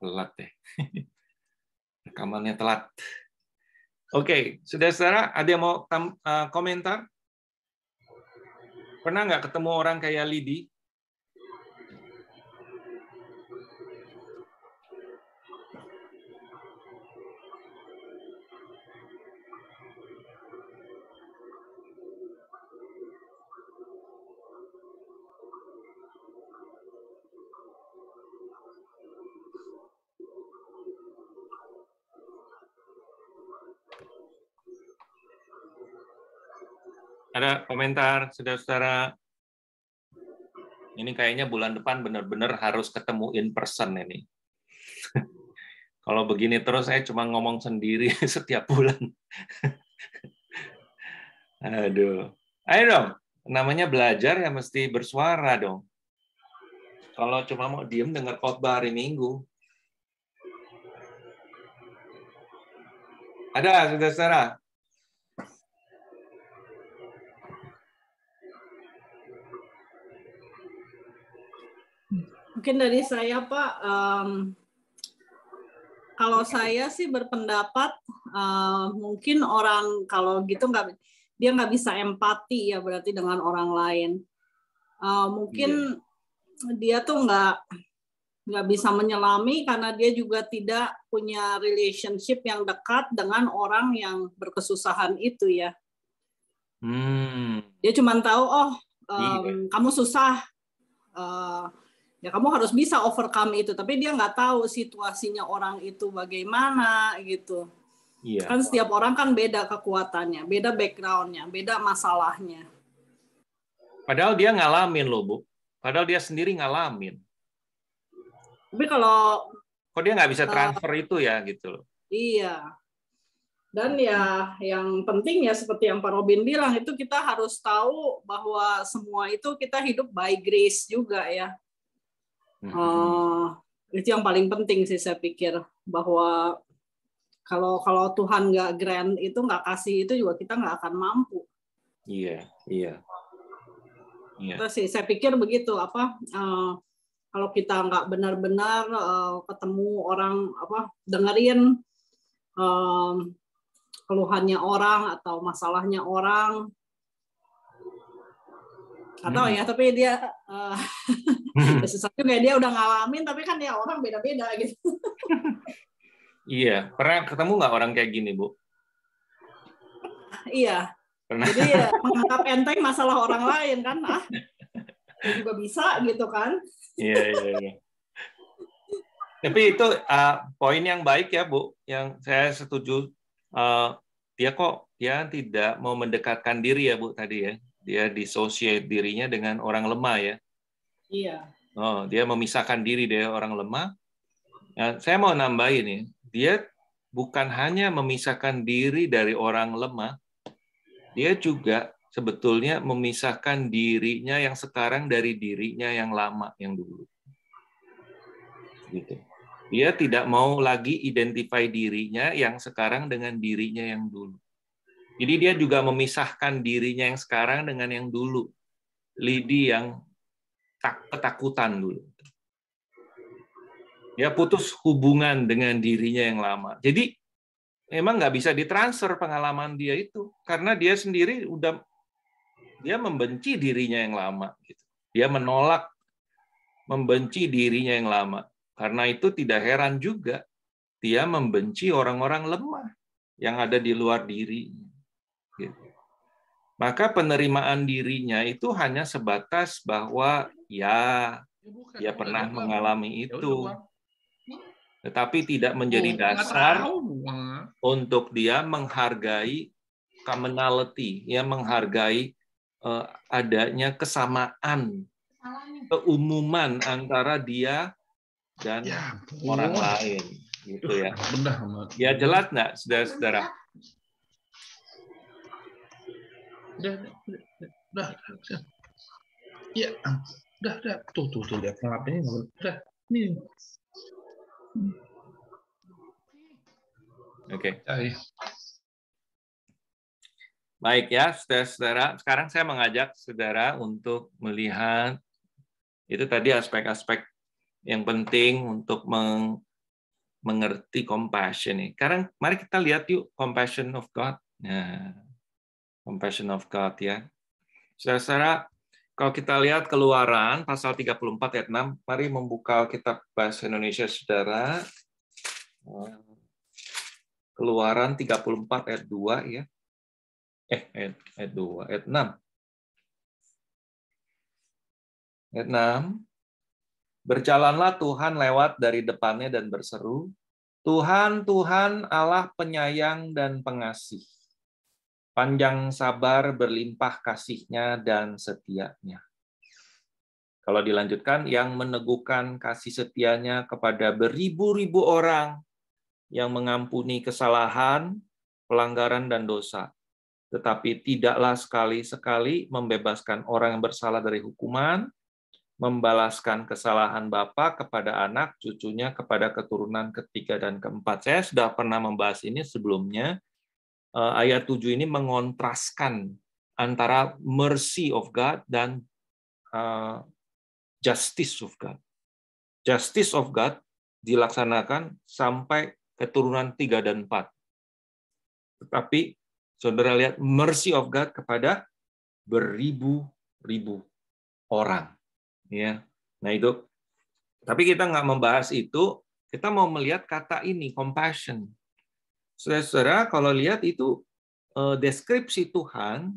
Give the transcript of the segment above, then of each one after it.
Telat deh. Rekamannya telat. Oke, okay. sudah saudara ada yang mau eh, komentar? Pernah nggak ketemu orang kayak Lidi? ada komentar, saudara-saudara? Ini kayaknya bulan depan benar-benar harus ketemu in person ini. Kalau begini terus saya cuma ngomong sendiri setiap bulan. Aduh. Ayo dong, namanya belajar ya mesti bersuara dong. Kalau cuma mau diem dengar khotbah hari Minggu. Ada, saudara-saudara? Mungkin dari saya Pak, um, kalau saya sih berpendapat uh, mungkin orang kalau gitu nggak dia nggak bisa empati ya berarti dengan orang lain. Uh, mungkin yeah. dia tuh nggak nggak bisa menyelami karena dia juga tidak punya relationship yang dekat dengan orang yang berkesusahan itu ya. Hmm. Dia cuma tahu oh um, iya. yeah. kamu susah. Eh, ya kamu harus bisa overcome itu tapi dia nggak tahu situasinya orang itu bagaimana gitu iya. kan setiap orang kan beda kekuatannya beda backgroundnya beda masalahnya padahal dia ngalamin loh bu padahal dia sendiri ngalamin tapi kalau kok dia nggak bisa eh, transfer uh, itu ya gitu loh iya dan ya yang penting ya seperti yang Pak Robin bilang itu kita harus tahu bahwa semua itu kita hidup by grace juga ya Uh, itu yang paling penting sih saya pikir bahwa kalau kalau Tuhan nggak grand itu nggak kasih itu juga kita nggak akan mampu. Iya yeah, iya. Yeah. Terus sih saya pikir begitu apa uh, kalau kita nggak benar-benar uh, ketemu orang apa dengerin um, keluhannya orang atau masalahnya orang nggak tahu ya tapi dia uh, susah juga ya, dia udah ngalamin tapi kan ya orang beda-beda gitu iya pernah ketemu nggak orang kayak gini bu iya pernah. jadi ya, menganggap enteng masalah orang lain kan ah juga bisa gitu kan iya iya, iya. tapi itu uh, poin yang baik ya bu yang saya setuju uh, dia kok dia tidak mau mendekatkan diri ya bu tadi ya dia dissociate dirinya dengan orang lemah ya. Iya. Oh, dia memisahkan diri dari orang lemah. Nah, saya mau nambah ini. Ya, dia bukan hanya memisahkan diri dari orang lemah, dia juga sebetulnya memisahkan dirinya yang sekarang dari dirinya yang lama yang dulu. Gitu. Dia tidak mau lagi identify dirinya yang sekarang dengan dirinya yang dulu. Jadi dia juga memisahkan dirinya yang sekarang dengan yang dulu. Lidi yang tak ketakutan dulu. Dia putus hubungan dengan dirinya yang lama. Jadi memang nggak bisa ditransfer pengalaman dia itu karena dia sendiri udah dia membenci dirinya yang lama. Gitu. Dia menolak membenci dirinya yang lama. Karena itu tidak heran juga dia membenci orang-orang lemah yang ada di luar diri. Gitu. Maka penerimaan dirinya itu hanya sebatas bahwa ya, ya dia ya pernah mengalami ya itu, tetapi tidak oh, menjadi dasar untuk dia menghargai commonality, ya menghargai eh, adanya kesamaan, keumuman antara dia dan orang lain gitu ya. Ya jelas nggak, saudara-saudara? udah, udah, udah, Ya, udah, udah. Tuh, tuh, tuh, lihat ngelap ini. Udah, ini. Oke. Okay. Baik ya, saudara-saudara. Sekarang saya mengajak saudara untuk melihat itu tadi aspek-aspek yang penting untuk meng mengerti compassion ini Sekarang mari kita lihat yuk compassion of God. Nah, Compassion of God ya. Saudara-saudara, kalau kita lihat keluaran pasal 34 ayat 6, mari membuka kitab bahasa Indonesia Saudara. Eh, keluaran 34 ayat 2 ya. Eh, ayat, ayat 2, ayat 6. Ayat 6. Berjalanlah Tuhan lewat dari depannya dan berseru, Tuhan, Tuhan Allah penyayang dan pengasih, panjang sabar, berlimpah kasihnya dan setianya. Kalau dilanjutkan, yang meneguhkan kasih setianya kepada beribu-ribu orang yang mengampuni kesalahan, pelanggaran, dan dosa. Tetapi tidaklah sekali-sekali membebaskan orang yang bersalah dari hukuman, membalaskan kesalahan Bapak kepada anak, cucunya, kepada keturunan ketiga dan keempat. Saya sudah pernah membahas ini sebelumnya Eh, ayat 7 ini mengontraskan antara mercy of God dan eh, justice of God. Justice of God dilaksanakan sampai keturunan 3 dan 4. Tetapi saudara lihat mercy of God kepada beribu-ribu orang. Ya, nah itu. Tapi kita nggak membahas itu. Kita mau melihat kata ini compassion. Saudara-saudara, kalau lihat itu eh, deskripsi Tuhan,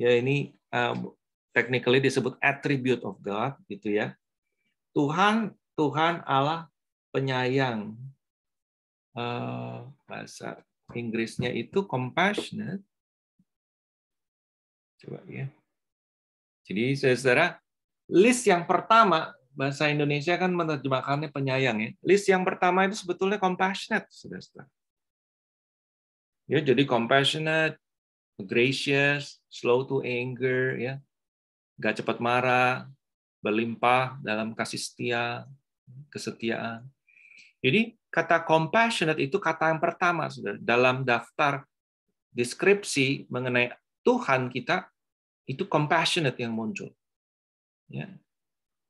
ya ini eh, technically disebut attribute of God, gitu ya. Tuhan, Tuhan Allah penyayang. Eh, bahasa Inggrisnya itu compassionate. Coba ya. Jadi saudara-saudara, list yang pertama bahasa Indonesia kan menerjemahkannya penyayang ya. List yang pertama itu sebetulnya compassionate, saudara-saudara. Ya, jadi compassionate, gracious, slow to anger, ya, nggak cepat marah, berlimpah dalam kasih setia, kesetiaan. Jadi kata compassionate itu kata yang pertama saudara dalam daftar deskripsi mengenai Tuhan kita itu compassionate yang muncul. Ya.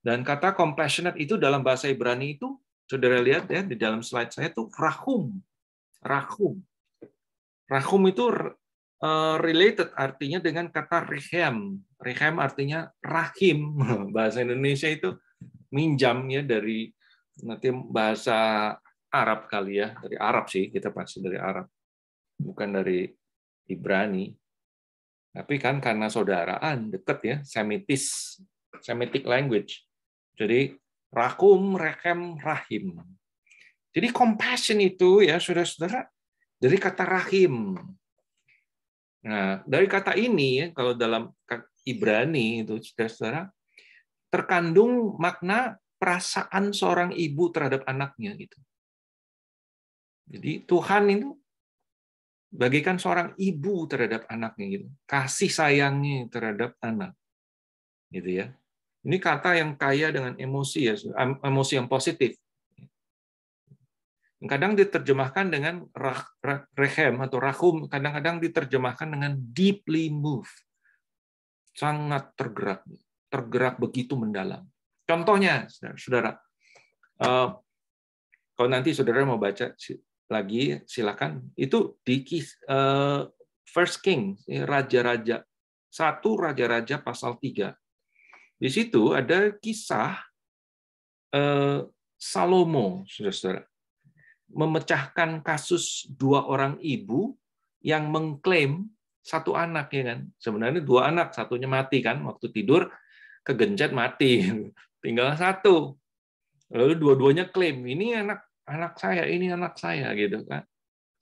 Dan kata compassionate itu dalam bahasa Ibrani itu saudara lihat ya di dalam slide saya itu rahum, rahum. Rahum itu eh, related artinya dengan kata rehem. Rehem artinya rahim. Bahasa Indonesia itu minjam ya dari nanti bahasa Arab kali ya, dari Arab sih, kita pasti dari Arab. Bukan dari Ibrani. Tapi kan karena saudaraan deket ya, Semitis, Semitic language. Jadi rakum, rekem, rahim. Jadi compassion itu ya saudara-saudara dari kata rahim. Nah, dari kata ini kalau dalam Ibrani itu saudara terkandung makna perasaan seorang ibu terhadap anaknya gitu. Jadi Tuhan itu bagikan seorang ibu terhadap anaknya gitu. Kasih sayangnya terhadap anak. Gitu ya. Ini kata yang kaya dengan emosi ya, emosi yang positif. Kadang diterjemahkan dengan rehem atau rahum, kadang-kadang diterjemahkan dengan deeply move. Sangat tergerak, tergerak begitu mendalam. Contohnya, saudara, uh, kalau nanti saudara mau baca lagi, silakan. Itu di eh, First King, Raja-Raja. Satu Raja-Raja pasal 3. Di situ ada kisah eh, Salomo, saudara-saudara memecahkan kasus dua orang ibu yang mengklaim satu anak ya kan. Sebenarnya dua anak, satunya mati kan waktu tidur kegencet mati. Tinggal satu. Lalu dua-duanya klaim, ini anak anak saya, ini anak saya gitu kan.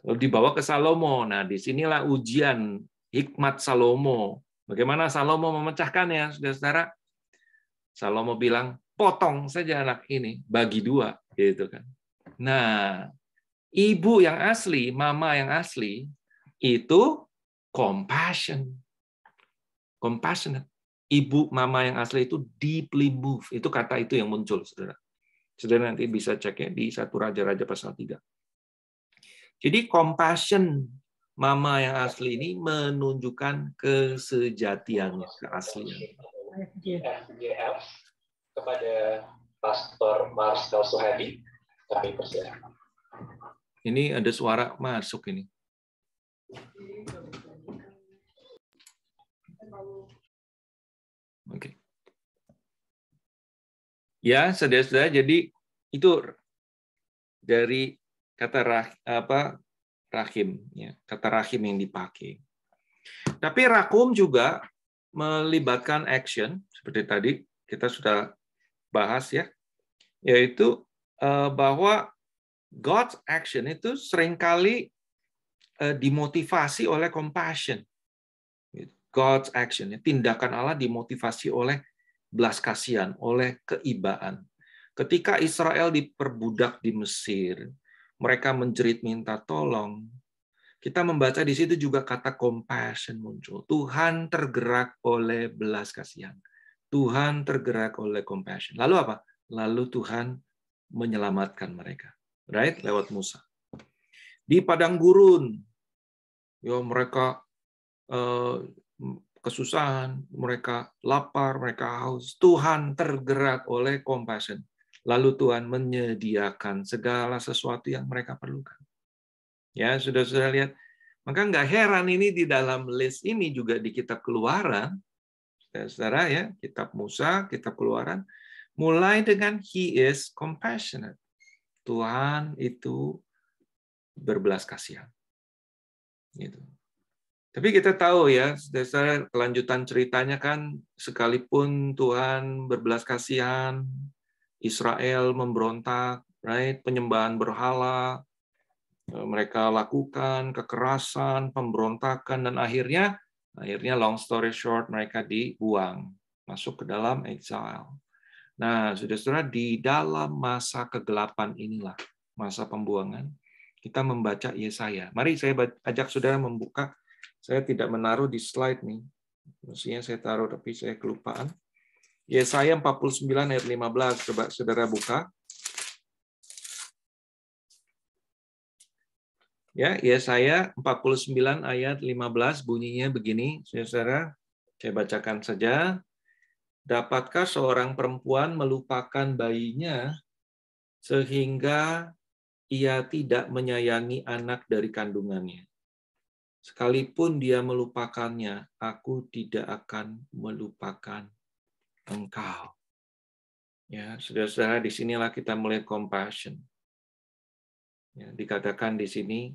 Lalu dibawa ke Salomo. Nah, disinilah ujian hikmat Salomo. Bagaimana Salomo memecahkannya, saudara-saudara? Salomo bilang, potong saja anak ini, bagi dua, gitu kan. Nah, ibu yang asli, mama yang asli, itu compassion. Compassionate. Ibu, mama yang asli itu deeply moved. Itu kata itu yang muncul, saudara. Saudara nanti bisa ceknya di satu Raja-Raja pasal 3. Jadi compassion mama yang asli ini menunjukkan kesejatiannya, keaslian. kepada Pastor Marcel Suhadi, kami persilakan. Ini ada suara masuk ini. Oke. Okay. Ya, saudara-saudara, jadi itu dari kata rah, apa rahim ya, kata rahim yang dipakai. Tapi rakum juga melibatkan action seperti tadi kita sudah bahas ya, yaitu eh, bahwa God's action itu seringkali eh, dimotivasi oleh compassion. God's action, ya, tindakan Allah dimotivasi oleh belas kasihan, oleh keibaan. Ketika Israel diperbudak di Mesir, mereka menjerit minta tolong. Kita membaca di situ juga kata compassion muncul. Tuhan tergerak oleh belas kasihan. Tuhan tergerak oleh compassion. Lalu apa? Lalu Tuhan menyelamatkan mereka right? Lewat Musa. Di padang gurun, ya mereka eh, kesusahan, mereka lapar, mereka haus. Tuhan tergerak oleh compassion. Lalu Tuhan menyediakan segala sesuatu yang mereka perlukan. Ya, sudah sudah lihat. Maka nggak heran ini di dalam list ini juga di kitab keluaran, saudara ya, kitab Musa, kitab keluaran, mulai dengan He is compassionate. Tuhan itu berbelas kasihan. Gitu. Tapi kita tahu ya, dasar kelanjutan ceritanya kan sekalipun Tuhan berbelas kasihan, Israel memberontak, right? penyembahan berhala, e, mereka lakukan kekerasan, pemberontakan, dan akhirnya akhirnya long story short mereka dibuang masuk ke dalam exile. Nah, sudah saudara di dalam masa kegelapan inilah, masa pembuangan, kita membaca Yesaya. Mari saya ajak saudara membuka. Saya tidak menaruh di slide nih. Mestinya saya taruh, tapi saya kelupaan. Yesaya 49 ayat 15. Coba saudara buka. Ya, Yesaya 49 ayat 15 bunyinya begini, Saudara. Saya bacakan saja. Dapatkah seorang perempuan melupakan bayinya sehingga ia tidak menyayangi anak dari kandungannya? Sekalipun dia melupakannya, aku tidak akan melupakan engkau. Ya, saudara-saudara, disinilah kita mulai compassion. Ya, dikatakan di sini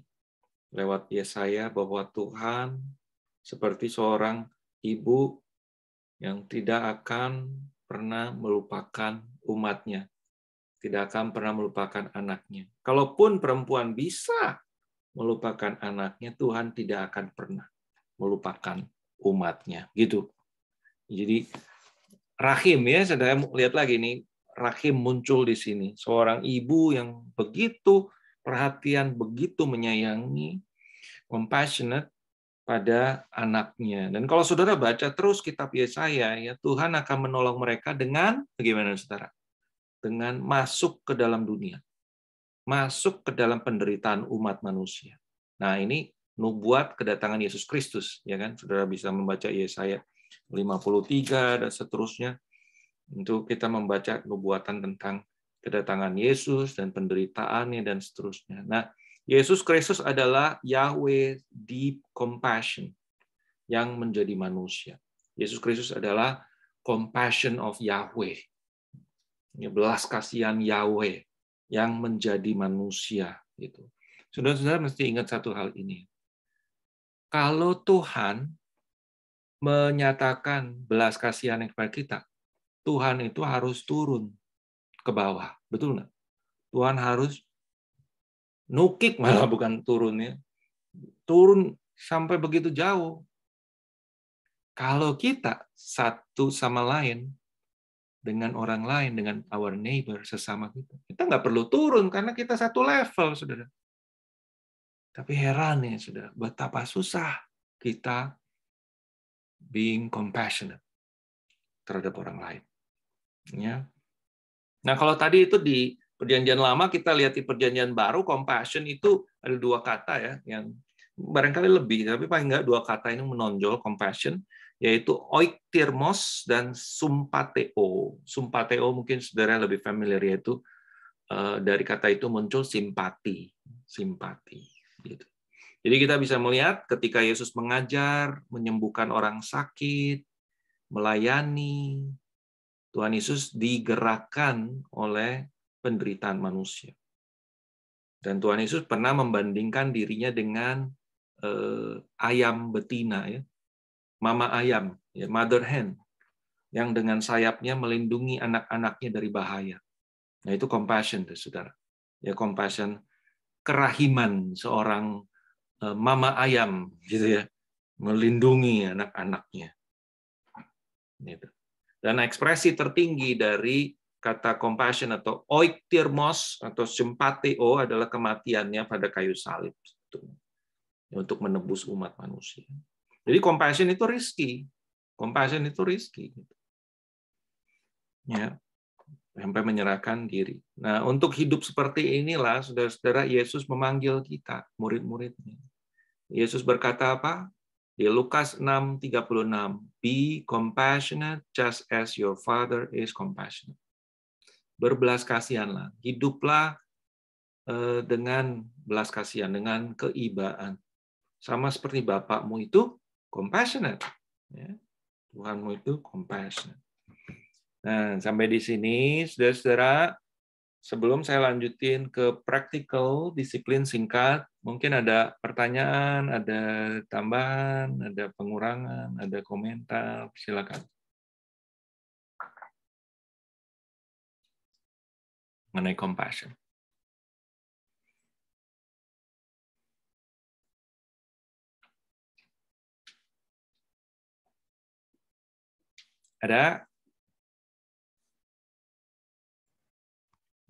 lewat Yesaya bahwa Tuhan seperti seorang ibu yang tidak akan pernah melupakan umatnya, tidak akan pernah melupakan anaknya. Kalaupun perempuan bisa melupakan anaknya, Tuhan tidak akan pernah melupakan umatnya. Gitu. Jadi rahim ya, saya lihat lagi nih, rahim muncul di sini. Seorang ibu yang begitu perhatian, begitu menyayangi, compassionate, pada anaknya. Dan kalau saudara baca terus kitab Yesaya, ya Tuhan akan menolong mereka dengan bagaimana saudara? Dengan masuk ke dalam dunia, masuk ke dalam penderitaan umat manusia. Nah ini nubuat kedatangan Yesus Kristus, ya kan? Saudara bisa membaca Yesaya 53 dan seterusnya. Untuk kita membaca nubuatan tentang kedatangan Yesus dan penderitaannya dan seterusnya. Nah, Yesus Kristus adalah Yahweh deep compassion yang menjadi manusia. Yesus Kristus adalah compassion of Yahweh. belas kasihan Yahweh yang menjadi manusia gitu. Saudara-saudara mesti ingat satu hal ini. Kalau Tuhan menyatakan belas kasihan kepada kita, Tuhan itu harus turun ke bawah, betul nggak? Tuhan harus nukik malah bukan turun ya. Turun sampai begitu jauh. Kalau kita satu sama lain dengan orang lain, dengan our neighbor, sesama kita, kita nggak perlu turun karena kita satu level, saudara. Tapi heran ya, saudara, betapa susah kita being compassionate terhadap orang lain. Ya. Nah, kalau tadi itu di Perjanjian lama kita lihat di perjanjian baru, compassion itu ada dua kata ya, yang barangkali lebih, tapi paling nggak dua kata ini menonjol, compassion, yaitu oiktirmos dan sumpateo. Sumpateo mungkin saudara lebih familiar, yaitu eh, dari kata itu muncul simpati, simpati. Gitu. Jadi kita bisa melihat ketika Yesus mengajar, menyembuhkan orang sakit, melayani, Tuhan Yesus digerakkan oleh penderitaan manusia. Dan Tuhan Yesus pernah membandingkan dirinya dengan eh, ayam betina ya. Mama ayam, ya mother hen yang dengan sayapnya melindungi anak-anaknya dari bahaya. Nah, itu compassion tuh, Saudara. Ya compassion kerahiman seorang eh, mama ayam gitu ya, melindungi anak-anaknya. Gitu. Dan ekspresi tertinggi dari kata compassion atau oiktirmos atau simpatio adalah kematiannya pada kayu salib itu ya, untuk menebus umat manusia. Jadi compassion itu risky. Compassion itu risky. Gitu. Ya, sampai menyerahkan diri. Nah, untuk hidup seperti inilah, saudara-saudara, Yesus memanggil kita, murid-muridnya. Yesus berkata apa? Di Lukas 6:36, "Be compassionate just as your Father is compassionate." berbelas kasihanlah, hiduplah eh, dengan belas kasihan, dengan keibaan. Sama seperti Bapakmu itu compassionate. Ya. Tuhanmu itu compassionate. Nah, sampai di sini, saudara-saudara, sebelum saya lanjutin ke practical disiplin singkat, mungkin ada pertanyaan, ada tambahan, ada pengurangan, ada komentar, silakan. mengenai compassion. Ada?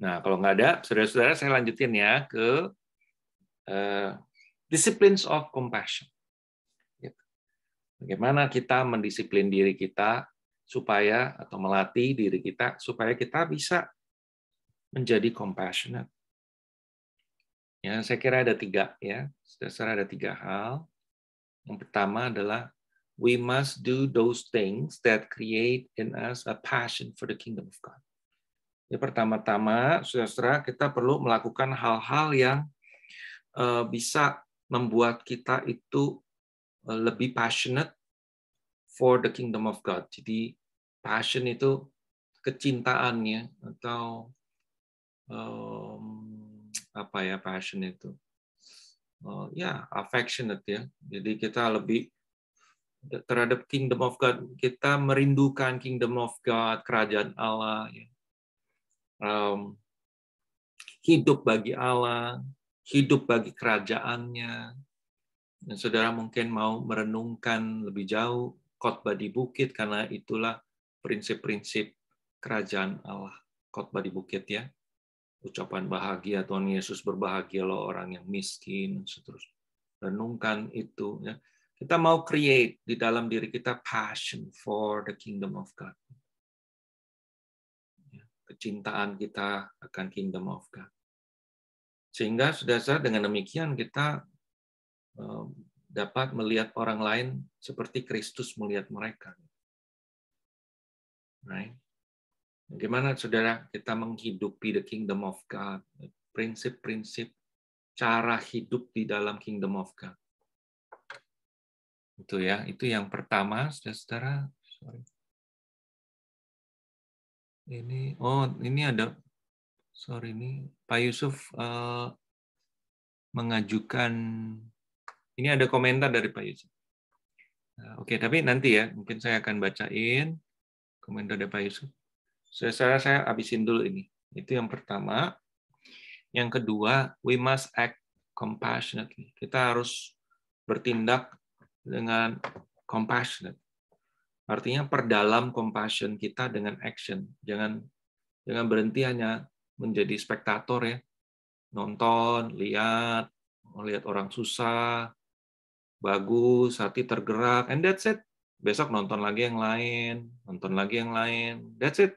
Nah, kalau nggak ada, saudara-saudara saya lanjutin ya ke uh, disciplines of compassion. Gitu. Bagaimana kita mendisiplin diri kita supaya atau melatih diri kita supaya kita bisa menjadi compassionate. Ya, saya kira ada tiga ya, Dasar ada tiga hal. Yang pertama adalah we must do those things that create in us a passion for the kingdom of God. Ya, pertama-tama, saudara kita perlu melakukan hal-hal yang uh, bisa membuat kita itu uh, lebih passionate for the kingdom of God. Jadi passion itu kecintaannya atau um, apa ya passion itu uh, ya affectionate ya jadi kita lebih terhadap kingdom of God kita merindukan kingdom of God kerajaan Allah ya. um, hidup bagi Allah hidup bagi kerajaannya dan saudara mungkin mau merenungkan lebih jauh khotbah di bukit karena itulah prinsip-prinsip kerajaan Allah khotbah di bukit ya ucapan bahagia Tuhan Yesus berbahagia berbahagialah orang yang miskin dan seterusnya renungkan itu ya kita mau create di dalam diri kita passion for the kingdom of God ya, kecintaan kita akan kingdom of God sehingga sudah saya dengan demikian kita eh, dapat melihat orang lain seperti Kristus melihat mereka right Bagaimana saudara kita menghidupi the kingdom of God, prinsip-prinsip cara hidup di dalam kingdom of God. Itu ya, itu yang pertama, saudara-saudara. Sorry. Ini, oh ini ada, sorry ini Pak Yusuf uh, mengajukan, ini ada komentar dari Pak Yusuf. Nah, oke, tapi nanti ya, mungkin saya akan bacain komentar dari Pak Yusuf saya saya habisin dulu ini. Itu yang pertama. Yang kedua, we must act compassionately. Kita harus bertindak dengan compassionate. Artinya perdalam compassion kita dengan action. Jangan jangan berhenti hanya menjadi spektator ya. Nonton, lihat, lihat orang susah, bagus, hati tergerak, and that's it. Besok nonton lagi yang lain, nonton lagi yang lain. That's it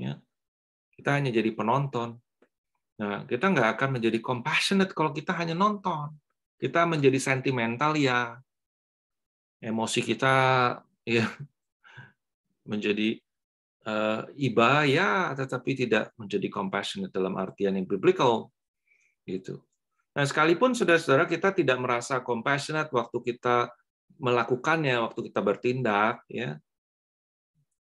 ya kita hanya jadi penonton nah kita nggak akan menjadi compassionate kalau kita hanya nonton kita menjadi sentimental ya emosi kita ya menjadi uh, iba ya tetapi tidak menjadi compassionate dalam artian yang biblical gitu nah sekalipun saudara-saudara kita tidak merasa compassionate waktu kita melakukannya waktu kita bertindak ya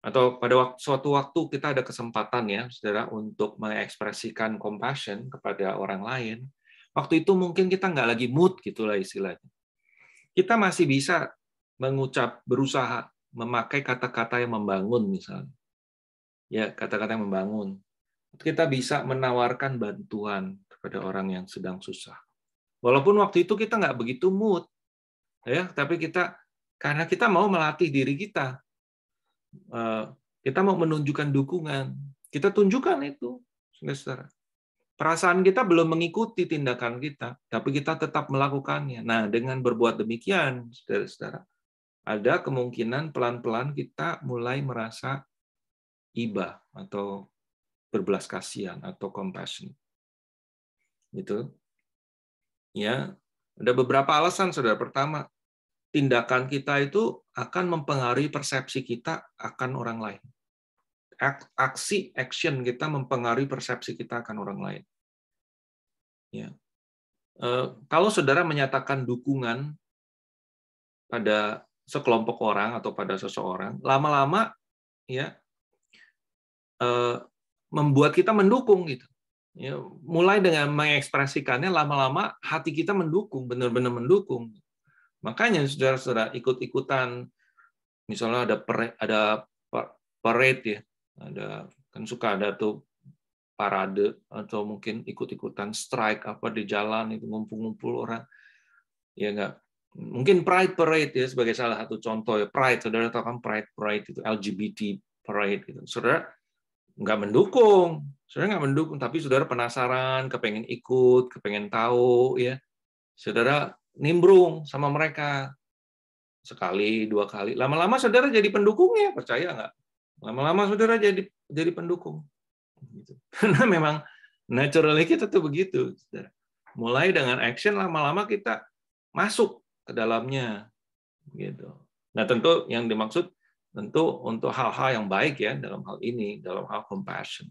atau pada waktu, suatu waktu kita ada kesempatan ya, saudara, untuk mengekspresikan compassion kepada orang lain, waktu itu mungkin kita nggak lagi mood gitulah istilahnya. Kita masih bisa mengucap, berusaha memakai kata-kata yang membangun misalnya. Ya, kata-kata yang membangun. Kita bisa menawarkan bantuan kepada orang yang sedang susah. Walaupun waktu itu kita nggak begitu mood, ya, tapi kita karena kita mau melatih diri kita Eh, kita mau menunjukkan dukungan, kita tunjukkan itu, saudara. Perasaan kita belum mengikuti tindakan kita, tapi kita tetap melakukannya. Nah, dengan berbuat demikian, saudara-saudara, ada kemungkinan pelan-pelan kita mulai merasa iba atau berbelas kasihan atau compassion. Itu, Ya, ada beberapa alasan, saudara. Pertama, tindakan kita itu akan mempengaruhi persepsi kita akan orang lain. Aksi action kita mempengaruhi persepsi kita akan orang lain. Ya. Eh, kalau saudara menyatakan dukungan pada sekelompok orang atau pada seseorang, lama-lama ya eh, membuat kita mendukung gitu. Ya, mulai dengan mengekspresikannya lama-lama hati kita mendukung, benar-benar mendukung. Makanya saudara-saudara ikut-ikutan, misalnya ada ada parade ya, ada kan suka ada tuh parade atau mungkin ikut-ikutan strike apa di jalan itu ngumpul-ngumpul orang ya enggak mungkin pride parade ya sebagai salah satu contoh ya pride saudara tahu kan pride pride itu LGBT parade gitu saudara nggak mendukung saudara nggak mendukung tapi saudara penasaran kepengen ikut kepengen tahu ya saudara nimbrung sama mereka sekali dua kali lama-lama saudara jadi pendukungnya percaya nggak lama-lama saudara jadi jadi pendukung gitu. karena memang naturally kita tuh begitu saudara. mulai dengan action lama-lama kita masuk ke dalamnya gitu nah tentu yang dimaksud tentu untuk hal-hal yang baik ya dalam hal ini dalam hal compassion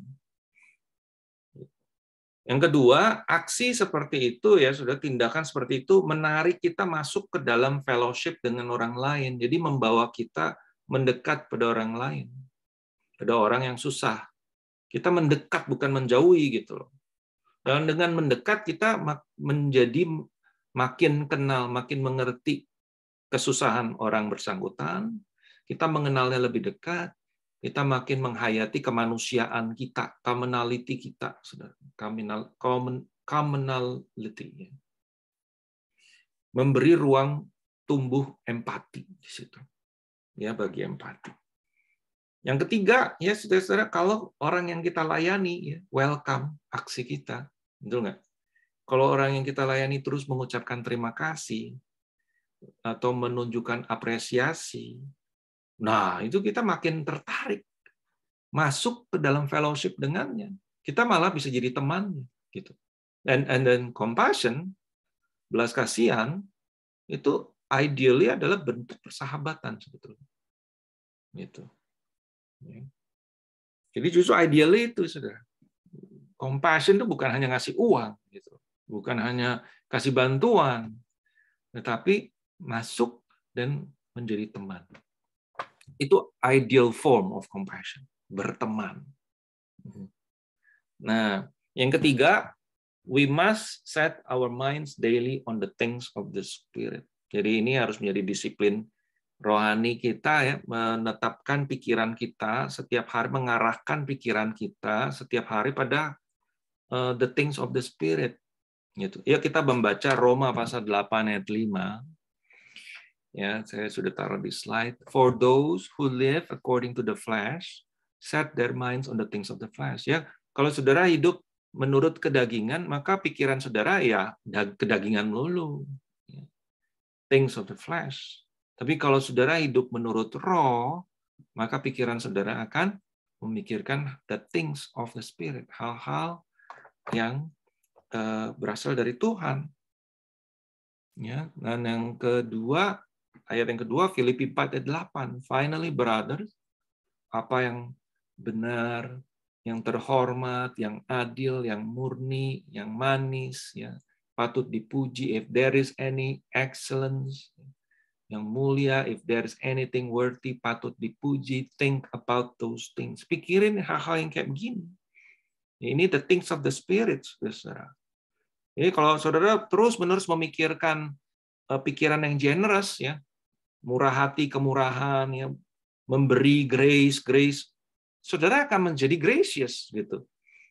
yang kedua, aksi seperti itu ya, sudah tindakan seperti itu menarik kita masuk ke dalam fellowship dengan orang lain. Jadi membawa kita mendekat pada orang lain. Pada orang yang susah. Kita mendekat bukan menjauhi gitu loh. Dan dengan mendekat kita menjadi makin kenal, makin mengerti kesusahan orang bersangkutan, kita mengenalnya lebih dekat, kita makin menghayati kemanusiaan kita, commonality kita, saudara. common, commonality. Ya. Memberi ruang tumbuh empati di situ. Ya, bagi empati. Yang ketiga, ya saudara-saudara, kalau orang yang kita layani, ya, welcome aksi kita. Betul nggak? Kalau orang yang kita layani terus mengucapkan terima kasih, atau menunjukkan apresiasi, Nah, itu kita makin tertarik masuk ke dalam fellowship dengannya. Kita malah bisa jadi teman gitu. And and then compassion, belas kasihan itu ideally adalah bentuk persahabatan sebetulnya. Gitu. Ya. Jadi justru ideally itu saudara. Compassion itu bukan hanya ngasih uang gitu. Bukan hanya kasih bantuan, tetapi masuk dan menjadi teman. Itu ideal form of compassion, berteman. Mhm. Nah, yang ketiga, we must set our minds daily on the things of the spirit. Jadi ini harus menjadi disiplin rohani kita ya, menetapkan pikiran kita setiap hari mengarahkan pikiran kita setiap hari pada eh, the things of the spirit gitu. Ya kita membaca Roma pasal 8 ayat 5 ya saya sudah taruh di slide for those who live according to the flesh set their minds on the things of the flesh ya kalau saudara hidup menurut kedagingan maka pikiran saudara ya kedagingan melulu ya. things of the flesh tapi kalau saudara hidup menurut roh maka pikiran saudara akan memikirkan the things of the spirit hal-hal yang eh, berasal dari Tuhan ya dan yang kedua ayat yang kedua, Filipi 4 ayat 8. Finally, brothers, apa yang benar, yang terhormat, yang adil, yang murni, yang manis, ya patut dipuji. If there is any excellence, yang mulia, if there is anything worthy, patut dipuji. Think about those things. Pikirin hal-hal yang kayak begini. Ya, ini the things of the spirit, saudara. Jadi kalau saudara terus-menerus memikirkan eh, pikiran yang generous, ya murah hati, kemurahan, ya, memberi grace, grace, saudara akan menjadi gracious gitu.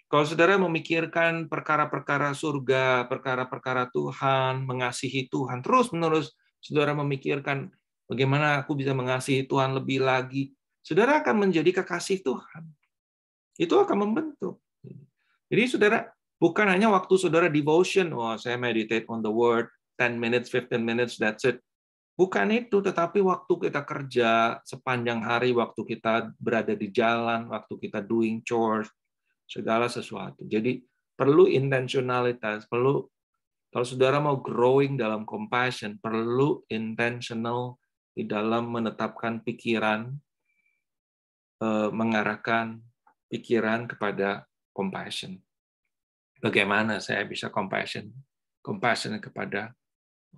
Kalau saudara memikirkan perkara-perkara surga, perkara-perkara Tuhan, mengasihi Tuhan, terus menerus saudara memikirkan bagaimana aku bisa mengasihi Tuhan lebih lagi, saudara akan menjadi kekasih Tuhan. Itu akan membentuk. Jadi saudara, bukan hanya waktu saudara devotion, oh saya meditate on the word, 10 minutes, 15 minutes, that's it. Bukan itu, tetapi waktu kita kerja sepanjang hari, waktu kita berada di jalan, waktu kita doing chores, segala sesuatu. Jadi perlu intentionalitas. perlu kalau saudara mau growing dalam compassion, perlu intentional di dalam menetapkan pikiran, eh, mengarahkan pikiran kepada compassion. Bagaimana saya bisa compassion, compassion kepada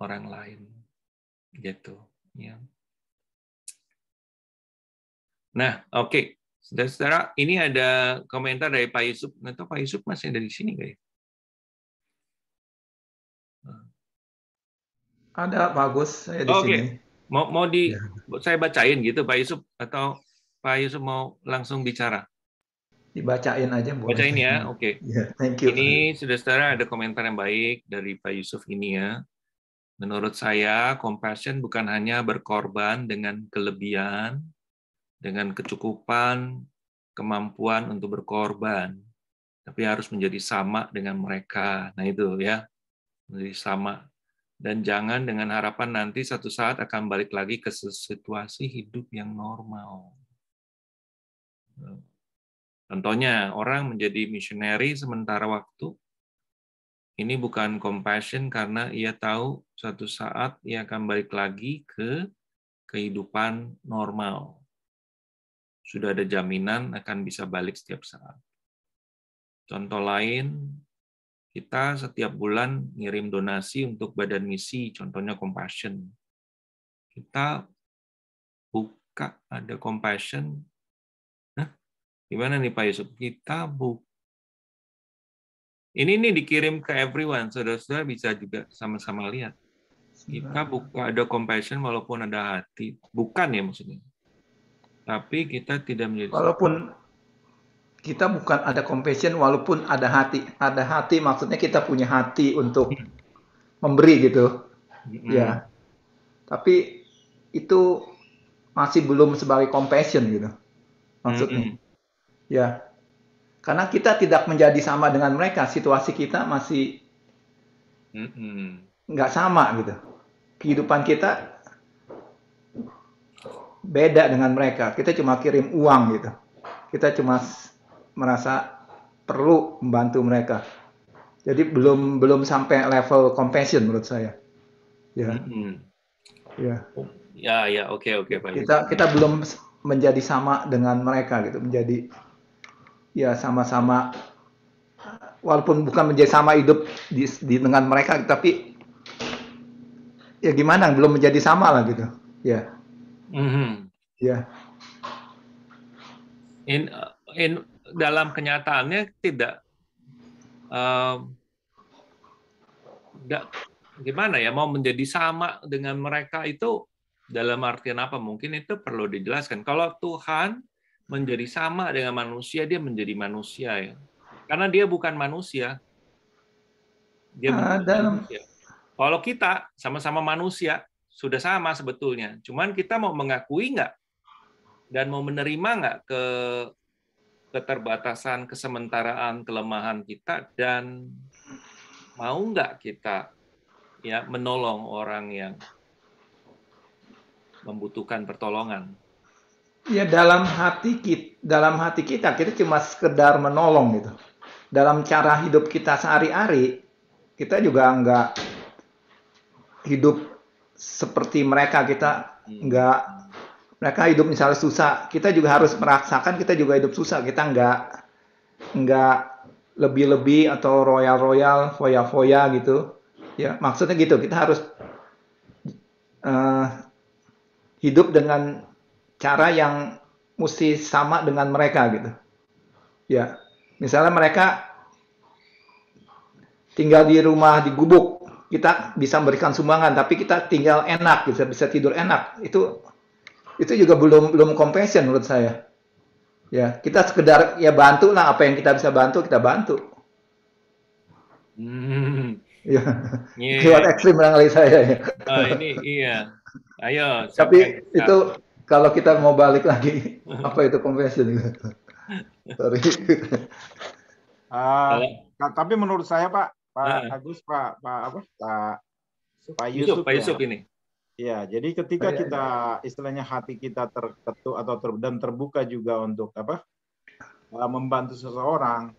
orang lain gitu ya nah oke okay. saudara-saudara ini ada komentar dari Pak Yusuf nggak Pak Yusuf masih ada di sini nggak ya ah. ada Pak Agus saya di okay. sini mau mau di ya. saya bacain gitu Pak Yusuf atau Pak Yusuf mau langsung bicara dibacain aja boleh. bacain ya oke okay. Ya, yeah, thank you ini saudara-saudara ada komentar yang baik dari Pak Yusuf ini ya Menurut saya, compassion bukan hanya berkorban dengan kelebihan, dengan kecukupan, kemampuan untuk berkorban, tapi harus menjadi sama dengan mereka. Nah itu ya, menjadi sama. Dan jangan dengan harapan nanti satu saat akan balik lagi ke situasi hidup yang normal. Contohnya, orang menjadi misioneri sementara waktu, ini bukan compassion karena ia tahu suatu saat ia akan balik lagi ke kehidupan normal. Sudah ada jaminan akan bisa balik setiap saat. Contoh lain, kita setiap bulan ngirim donasi untuk badan misi, contohnya compassion. Kita buka ada compassion. Nah, gimana nih Pak Yusuf? Kita buka ini nih dikirim ke everyone, saudara-saudara bisa juga sama-sama lihat. Kita buka ada compassion walaupun ada hati, bukan ya maksudnya. Tapi kita tidak menjadi walaupun kita bukan ada compassion walaupun ada hati. Ada hati maksudnya kita punya hati untuk hmm. memberi gitu. Mm-hmm. Ya. Tapi itu masih belum sebagai compassion gitu. Maksudnya. Mm-hmm. Ya. Karena kita tidak menjadi sama dengan mereka, situasi kita masih nggak sama gitu. Kehidupan kita beda dengan mereka. Kita cuma kirim uang gitu. Kita cuma merasa perlu membantu mereka. Jadi belum belum sampai level compassion menurut saya. Ya. Ya. Ya, ya, oke, oke, Pak. Kita kita belum menjadi sama dengan mereka gitu, menjadi ya sama-sama walaupun bukan menjadi sama hidup di, di dengan mereka tapi ya gimana belum menjadi sama lah gitu ya mm-hmm. ya in in dalam kenyataannya tidak um, uh, da, gimana ya mau menjadi sama dengan mereka itu dalam artian apa mungkin itu perlu dijelaskan kalau Tuhan menjadi sama dengan manusia, dia menjadi manusia ya. Karena dia bukan manusia. Dia nah, dalam manusia. Kalau kita sama-sama manusia, sudah sama sebetulnya. Cuman kita mau mengakui nggak dan mau menerima nggak ke keterbatasan, kesementaraan, kelemahan kita dan mau nggak kita ya menolong orang yang membutuhkan pertolongan ya dalam hati kita, dalam hati kita kita cuma sekedar menolong gitu. Dalam cara hidup kita sehari-hari kita juga nggak hidup seperti mereka kita nggak mereka hidup misalnya susah kita juga harus merasakan kita juga hidup susah kita nggak nggak lebih-lebih atau royal-royal foya-foya gitu ya maksudnya gitu kita harus uh, hidup dengan cara yang mesti sama dengan mereka gitu. Ya, misalnya mereka tinggal di rumah di gubuk, kita bisa memberikan sumbangan, tapi kita tinggal enak, bisa bisa tidur enak. Itu itu juga belum belum compassion menurut saya. Ya, kita sekedar ya bantu lah apa yang kita bisa bantu kita bantu. Hmm. Ya. Yeah. Iya. ekstrim saya ya. Oh, ini iya. Ayo. Tapi itu kalau kita mau balik lagi apa itu konversi? gitu. Sorry. Uh, nah, tapi menurut saya Pak Pak nah. Agus Pak Pak apa Pak Pak Yusuf, Pak ya. Yusuf ya. ini. Ya, jadi ketika oh, iya, kita iya, iya. istilahnya hati kita terketuk atau ter, dan terbuka juga untuk apa ah, membantu seseorang,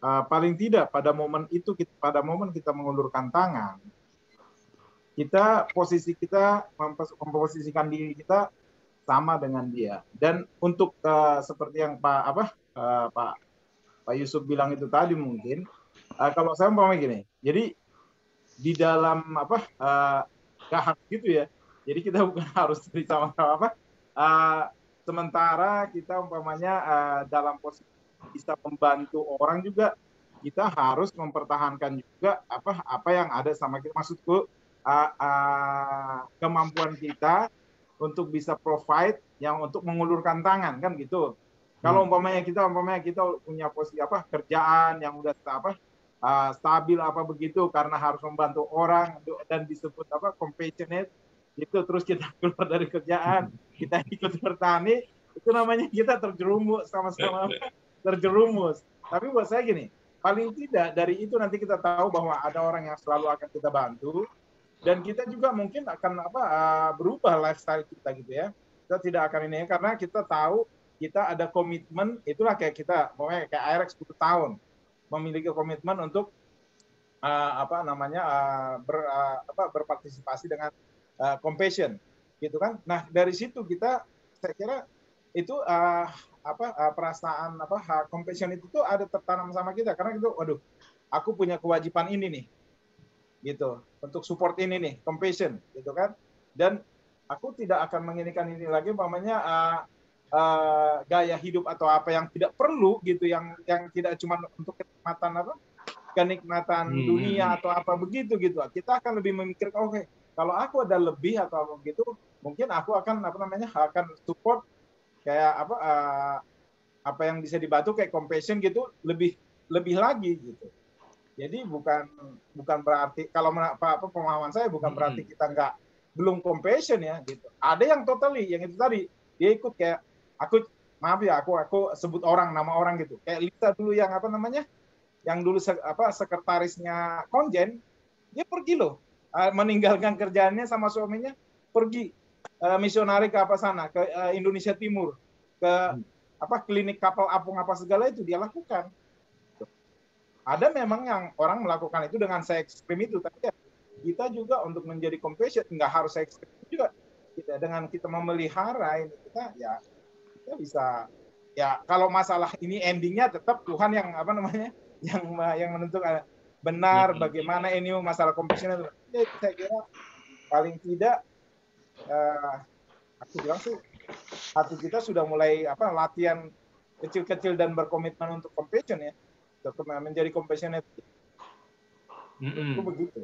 ah, paling tidak pada momen itu pada momen kita mengulurkan tangan, kita posisi kita memposisikan diri kita sama dengan dia. Dan untuk uh, seperti yang Pak apa uh, Pak Pak Yusuf bilang itu tadi mungkin uh, kalau saya mau gini. Jadi di dalam apa uh, gitu ya. Jadi kita bukan harus dari sama-sama apa uh, sementara kita umpamanya uh, dalam posisi bisa membantu orang juga kita harus mempertahankan juga apa apa yang ada sama kita maksudku uh, uh, kemampuan kita untuk bisa provide yang untuk mengulurkan tangan kan gitu. Kalau hmm. umpamanya kita umpamanya kita punya posisi apa kerjaan yang udah apa uh, stabil apa begitu karena harus membantu orang dan disebut apa compassionate itu terus kita keluar dari kerjaan hmm. kita ikut bertani itu namanya kita terjerumus sama-sama terjerumus. Tapi buat saya gini paling tidak dari itu nanti kita tahu bahwa ada orang yang selalu akan kita bantu dan kita juga mungkin akan apa eh, berubah lifestyle kita gitu ya kita tidak akan ini ya, karena kita tahu kita ada komitmen itulah kayak kita pokoknya kayak IRX 10 tahun memiliki komitmen untuk uh, apa namanya uh, ber, uh, apa, berpartisipasi dengan uh, compassion gitu kan nah dari situ kita saya kira itu uh, apa uh, perasaan apa uh, compassion itu tuh ada tertanam sama kita karena itu waduh aku punya kewajiban ini nih gitu untuk support ini nih, compassion, gitu kan. Dan aku tidak akan menginginkan ini lagi, namanya uh, eh, uh, eh, gaya hidup atau apa yang tidak perlu gitu, yang yang tidak cuma untuk kenikmatan apa, kenikmatan hmm. dunia hmm, hmm. atau apa begitu gitu. Kita akan lebih memikirkan, oke, okay, kalau aku ada lebih atau apa begitu, mungkin aku akan apa namanya akan support kayak apa uh, apa yang bisa dibantu kayak compassion gitu lebih lebih lagi gitu. Jadi bukan bukan berarti kalau apa, apa pemahaman saya bukan hmm. berarti kita nggak belum compassion ya gitu. Ada yang totally yang itu tadi dia ikut kayak aku maaf ya aku aku sebut orang nama orang gitu. Kayak Lisa dulu yang apa namanya? Yang dulu se, apa sekretarisnya Konjen dia pergi loh eh, meninggalkan kerjaannya sama suaminya pergi eh, misionari ke apa sana ke eh, Indonesia Timur ke hmm. apa klinik kapal apung apa segala itu dia lakukan ada memang yang orang melakukan itu dengan saya ekstrim itu tapi ya kita juga untuk menjadi compassion nggak harus saya ekstrim juga kita dengan kita memelihara ini kita ya kita bisa ya kalau masalah ini endingnya tetap Tuhan yang apa namanya yang yang menentukan eh, benar ya, bagaimana ini masalah compassion ya, itu ya, saya kira paling tidak uh, aku bilang sih hati kita sudah mulai apa latihan kecil-kecil dan berkomitmen untuk compassion ya kita menjadi compassionate mm -mm. begitu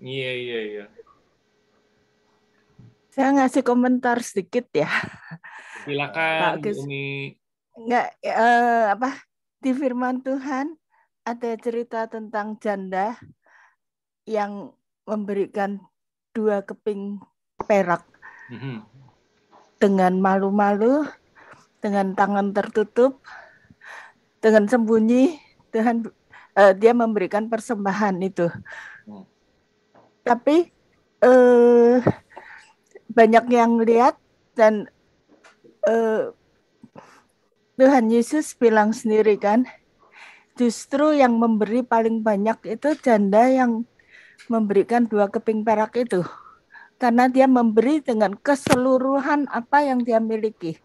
iya iya iya saya ngasih komentar sedikit ya silakan ini nggak eh, apa di firman Tuhan ada cerita tentang janda yang memberikan dua keping perak mm -hmm. dengan malu-malu dengan tangan tertutup dengan sembunyi Tuhan uh, eh, dia memberikan persembahan itu. Hmm. Tapi uh, banyak yang lihat dan uh, Tuhan Yesus bilang sendiri kan, justru yang memberi paling banyak itu janda yang memberikan dua keping perak itu. Karena dia memberi dengan keseluruhan apa yang dia miliki.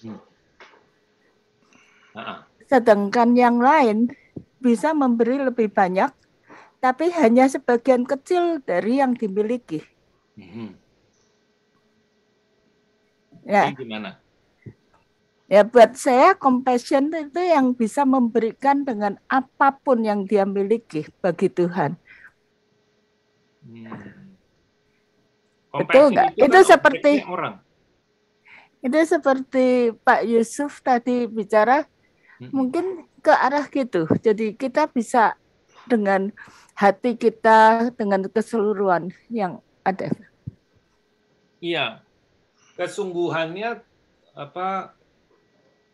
Hmm. Sedangkan yang lain bisa memberi lebih banyak, tapi hanya sebagian kecil dari yang dimiliki. Hmm. Ya. gimana? Ya buat saya compassion itu yang bisa memberikan dengan apapun yang dia miliki bagi Tuhan. Hmm. Betul nggak? Itu, kan itu seperti orang. Itu seperti Pak Yusuf tadi bicara mungkin ke arah gitu. Jadi kita bisa dengan hati kita dengan keseluruhan yang ada. Iya, kesungguhannya apa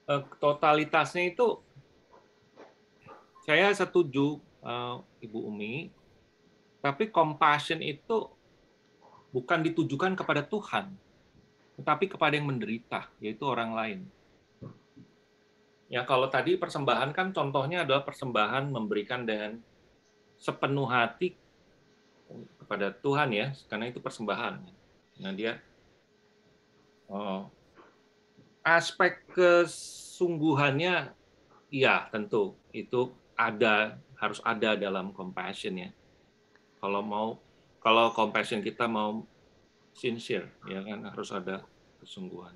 e, totalitasnya itu saya setuju e, Ibu Umi, tapi compassion itu bukan ditujukan kepada Tuhan, tetapi kepada yang menderita, yaitu orang lain. Ya kalau tadi persembahan kan contohnya adalah persembahan memberikan dengan sepenuh hati kepada Tuhan ya, karena itu persembahan. Nah dia oh, aspek kesungguhannya ya tentu itu ada harus ada dalam compassion ya. Kalau mau kalau compassion kita mau sincere ya kan harus ada kesungguhan.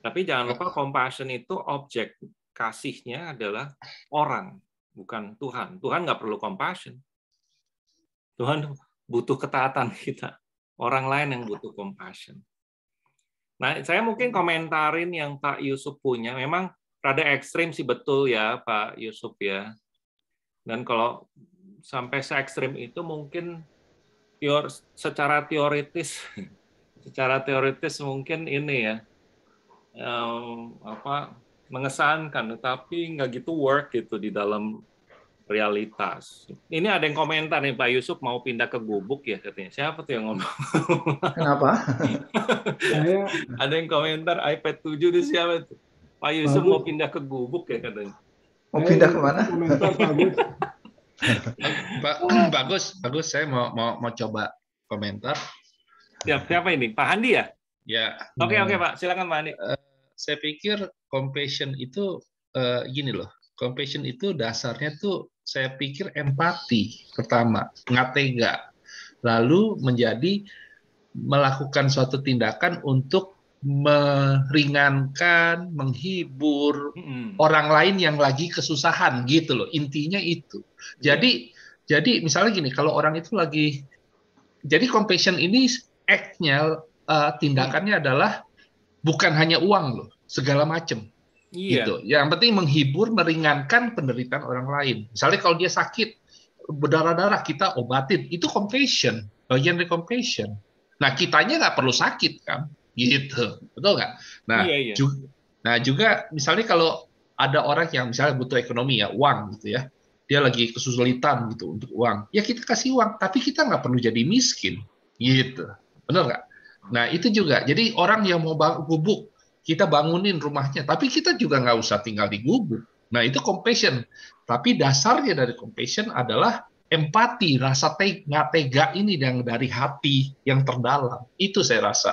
Tapi jangan lupa compassion itu objek kasihnya adalah orang, bukan Tuhan. Tuhan nggak perlu compassion. Tuhan butuh ketaatan kita. Orang lain yang butuh compassion. Nah, saya mungkin komentarin yang Pak Yusuf punya. Memang rada ekstrim sih betul ya Pak Yusuf ya. Dan kalau sampai se ekstrim itu mungkin teor, secara teoritis, secara teoritis mungkin ini ya, um, apa mengesankan, tetapi nggak gitu work gitu di dalam realitas. Ini ada yang komentar nih Pak Yusuf mau pindah ke gubuk ya katanya. Siapa tuh yang ngomong? Kenapa? ada yang komentar iPad 7 di siapa tuh? Pak Yusuf Bagus. mau pindah ke gubuk ya katanya. Mau pindah ke mana? bagus. bagus, bagus. Saya mau mau mau coba komentar. Siap, siapa ini? Pak Handi ya? Ya. Oke, okay, oke okay, Pak. Silakan Pak Handi. Eh, saya pikir compassion itu uh, gini loh. Compassion itu dasarnya tuh saya pikir empati pertama, nggak tega. Lalu menjadi melakukan suatu tindakan untuk meringankan, menghibur hmm. orang lain yang lagi kesusahan gitu loh. Intinya itu. Iya. Jadi hmm. jadi misalnya gini, kalau orang itu lagi jadi compassion ini act-nya uh, tindakannya hmm. adalah bukan hanya uang loh segala macam. Iya. Gitu. Yang penting menghibur, meringankan penderitaan orang lain. Misalnya kalau dia sakit, berdarah-darah kita obatin, itu compassion, bagian dari compassion. Nah, kitanya nggak perlu sakit kan? Gitu. Betul nggak? Nah, iya, iya. Juga, nah juga misalnya kalau ada orang yang misalnya butuh ekonomi ya, uang gitu ya. Dia lagi kesulitan gitu untuk uang. Ya kita kasih uang, tapi kita nggak perlu jadi miskin. Gitu. Benar nggak? Nah, itu juga. Jadi orang yang mau bubuk, kita bangunin rumahnya, tapi kita juga nggak usah tinggal di gubuk. Nah itu compassion. Tapi dasarnya dari compassion adalah empati, rasa tega, tega ini yang dari hati yang terdalam. Itu saya rasa.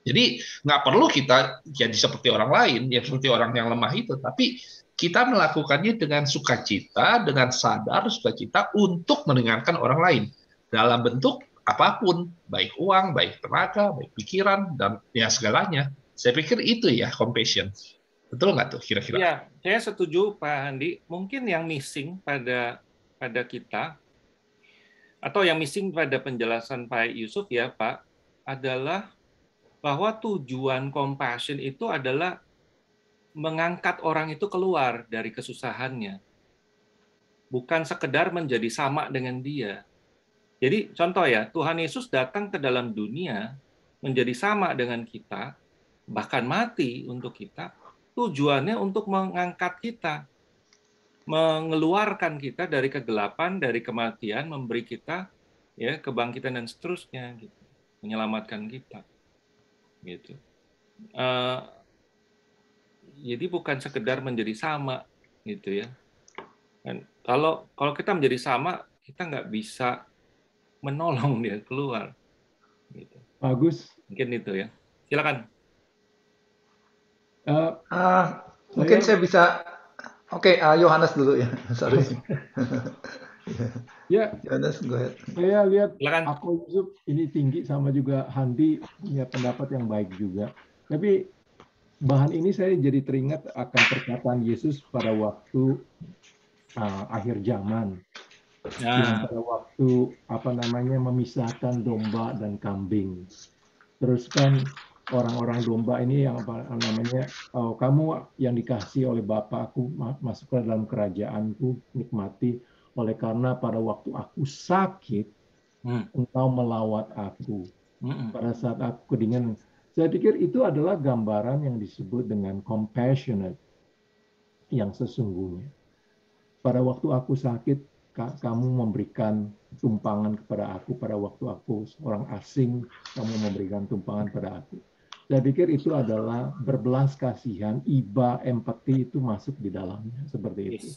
Jadi nggak perlu kita jadi seperti orang lain, ya seperti orang yang lemah itu, tapi kita melakukannya dengan sukacita, dengan sadar sukacita untuk mendengarkan orang lain dalam bentuk apapun, baik uang, baik tenaga, baik pikiran dan ya segalanya. Saya pikir itu ya compassion. Betul nggak tuh kira-kira? Ya, saya setuju Pak Andi. Mungkin yang missing pada pada kita atau yang missing pada penjelasan Pak Yusuf ya Pak adalah bahwa tujuan compassion itu adalah mengangkat orang itu keluar dari kesusahannya. Bukan sekedar menjadi sama dengan dia. Jadi contoh ya, Tuhan Yesus datang ke dalam dunia menjadi sama dengan kita, bahkan mati untuk kita, tujuannya untuk mengangkat kita, mengeluarkan kita dari kegelapan, dari kematian, memberi kita ya kebangkitan dan seterusnya, gitu. menyelamatkan kita, gitu. Uh, jadi bukan sekedar menjadi sama, gitu ya. Dan kalau kalau kita menjadi sama, kita nggak bisa menolong dia keluar. Gitu. Bagus. Mungkin itu ya. Silakan. Uh, mungkin saya, bisa, oke, okay, uh, dulu ya, sorry. ya, yeah. Yohanes, go ahead. Saya lihat Lakan. aku Yusuf ini tinggi sama juga Handi punya pendapat yang baik juga. Tapi bahan ini saya jadi teringat akan perkataan Yesus pada waktu uh, akhir zaman. Nah. Pada waktu apa namanya memisahkan domba dan kambing. Terus kan orang-orang domba ini yang apa namanya oh, kamu yang dikasih oleh Bapakku masuklah dalam kerajaanku nikmati oleh karena pada waktu aku sakit hmm. engkau melawat aku hmm. pada saat aku kedinginan saya pikir itu adalah gambaran yang disebut dengan compassionate yang sesungguhnya pada waktu aku sakit kamu memberikan tumpangan kepada aku pada waktu aku seorang asing, kamu memberikan tumpangan pada aku. Saya pikir itu adalah berbelas kasihan, iba, empati itu masuk di dalamnya seperti itu.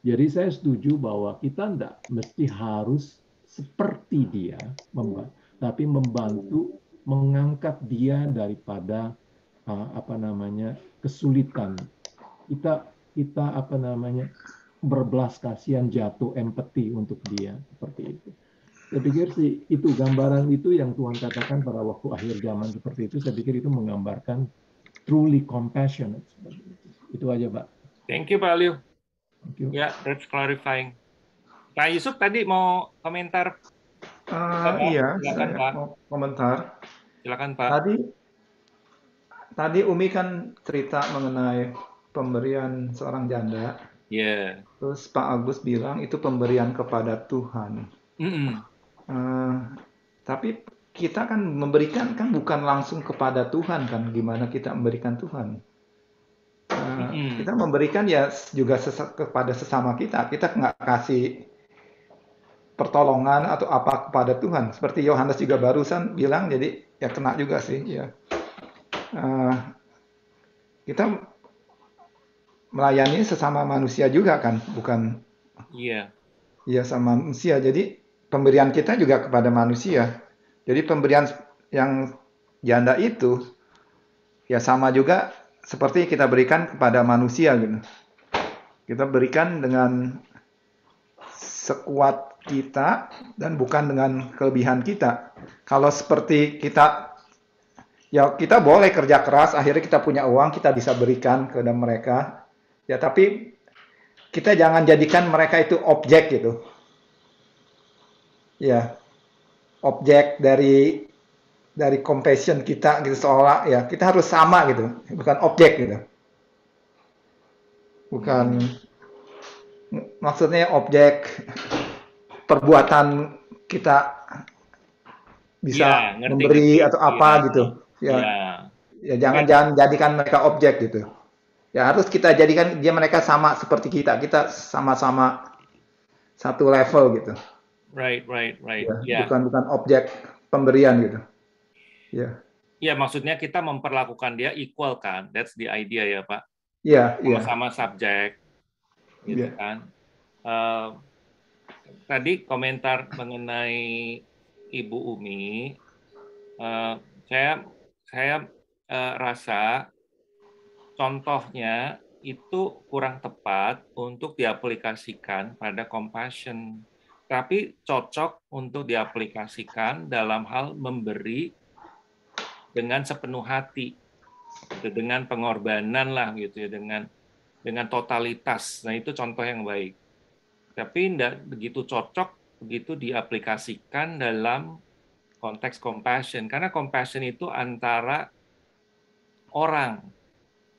Jadi saya setuju bahwa kita tidak mesti harus seperti dia, membuat, tapi membantu mengangkat dia daripada ah, apa namanya kesulitan. Kita kita apa namanya berbelas kasihan jatuh empati untuk dia seperti itu. Saya pikir sih itu gambaran itu yang Tuhan katakan pada waktu akhir zaman seperti itu. Saya pikir itu menggambarkan truly compassionate. Itu aja, Pak. Thank you, Pak Liu. Thank you. Ya, yeah, that's clarifying. Pak Yusuf tadi mau komentar? Uh, iya, silakan, saya Pak. mau komentar. Silakan, Pak. Tadi tadi Umi kan cerita mengenai pemberian seorang janda. Iya. Yeah. Terus Pak Agus bilang itu pemberian kepada Tuhan. Mm -mm. Eh, tapi kita kan memberikan kan bukan langsung kepada Tuhan kan gimana kita memberikan Tuhan uh, kita memberikan ya juga ses kepada sesama kita kita nggak kasih pertolongan atau apa kepada Tuhan seperti Yohanes juga barusan bilang jadi ya kena juga sih ya uh, kita melayani sesama manusia juga kan bukan iya yeah. iya sama manusia jadi pemberian kita juga kepada manusia. Jadi pemberian yang janda itu ya sama juga seperti kita berikan kepada manusia gitu. Kita berikan dengan sekuat kita dan bukan dengan kelebihan kita. Kalau seperti kita ya kita boleh kerja keras, akhirnya kita punya uang, kita bisa berikan kepada mereka. Ya tapi kita jangan jadikan mereka itu objek gitu ya objek dari dari compassion kita gitu seolah ya kita harus sama gitu bukan objek gitu bukan maksudnya objek perbuatan kita bisa ya, ngerti, memberi ngerti. atau apa ya, gitu ya ya, ya jangan ngerti. jangan jadikan mereka objek gitu ya harus kita jadikan dia mereka sama seperti kita kita sama-sama satu level gitu right, right, right. Ya, yeah. Bukan bukan objek pemberian gitu. Ya. Yeah. Ya, maksudnya kita memperlakukan dia equal kan? That's the idea ya, Pak. Iya, yeah, Sama-sama subjek, gitu yeah. kan. Uh, tadi komentar mengenai Ibu Umi, uh, saya saya uh, rasa contohnya itu kurang tepat untuk diaplikasikan pada compassion tapi cocok untuk diaplikasikan dalam hal memberi dengan sepenuh hati, gitu, dengan pengorbanan lah gitu ya, dengan dengan totalitas. Nah itu contoh yang baik. Tapi tidak begitu cocok begitu diaplikasikan dalam konteks compassion, karena compassion itu antara orang,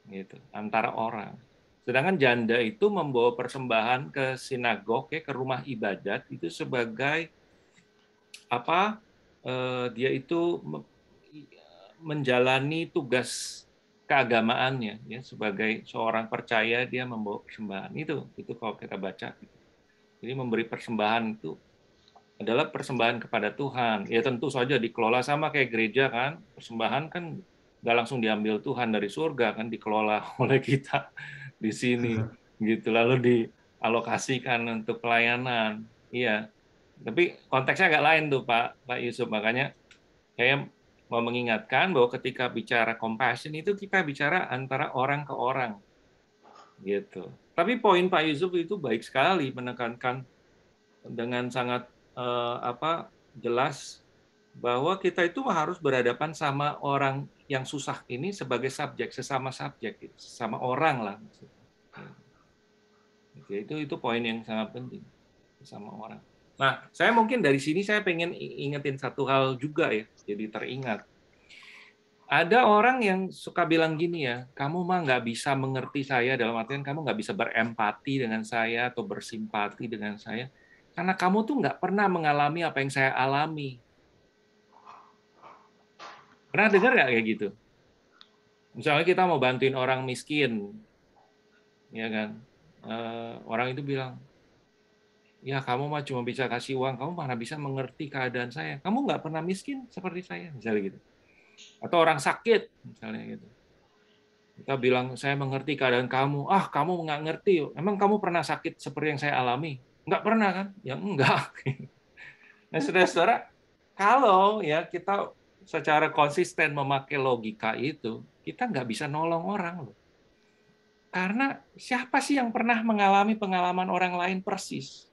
gitu, antara orang. Sedangkan janda itu membawa persembahan ke sinagog, ya, ke rumah ibadat itu sebagai apa? Eh, dia itu menjalani tugas keagamaannya, ya, sebagai seorang percaya dia membawa persembahan itu. Itu kalau kita baca. Gitu. Jadi memberi persembahan itu adalah persembahan kepada Tuhan. Ya tentu saja dikelola sama kayak gereja kan, persembahan kan nggak langsung diambil Tuhan dari surga kan dikelola oleh kita di sini gitu lalu dialokasikan untuk pelayanan iya tapi konteksnya agak lain tuh Pak Pak Yusuf makanya saya mau mengingatkan bahwa ketika bicara compassion itu kita bicara antara orang ke orang gitu tapi poin Pak Yusuf itu baik sekali menekankan dengan sangat eh, apa jelas bahwa kita itu harus berhadapan sama orang yang susah ini sebagai subjek sesama subjek gitu, sesama orang lah Oke, itu itu poin yang sangat penting sesama orang. Nah, saya mungkin dari sini saya pengen ingetin satu hal juga ya, jadi teringat. Ada orang yang suka bilang gini ya, kamu mah nggak bisa mengerti saya dalam artian kamu nggak bisa berempati dengan saya atau bersimpati dengan saya karena kamu tuh nggak pernah mengalami apa yang saya alami. Pernah dengar nggak kayak gitu? Misalnya kita mau bantuin orang miskin, ya kan? Uh, orang itu bilang, ya kamu mah cuma bisa kasih uang, kamu mana bisa mengerti keadaan saya. Kamu nggak pernah miskin seperti saya, misalnya gitu. Atau orang sakit, misalnya gitu. Kita bilang, saya mengerti keadaan kamu. Ah, kamu nggak ngerti. Emang kamu pernah sakit seperti yang saya alami? Nggak pernah kan? Ya enggak. Nah, saudara-saudara, kalau ya kita secara konsisten memakai logika itu, kita nggak bisa nolong orang loh. Karena siapa sih yang pernah mengalami pengalaman orang lain persis?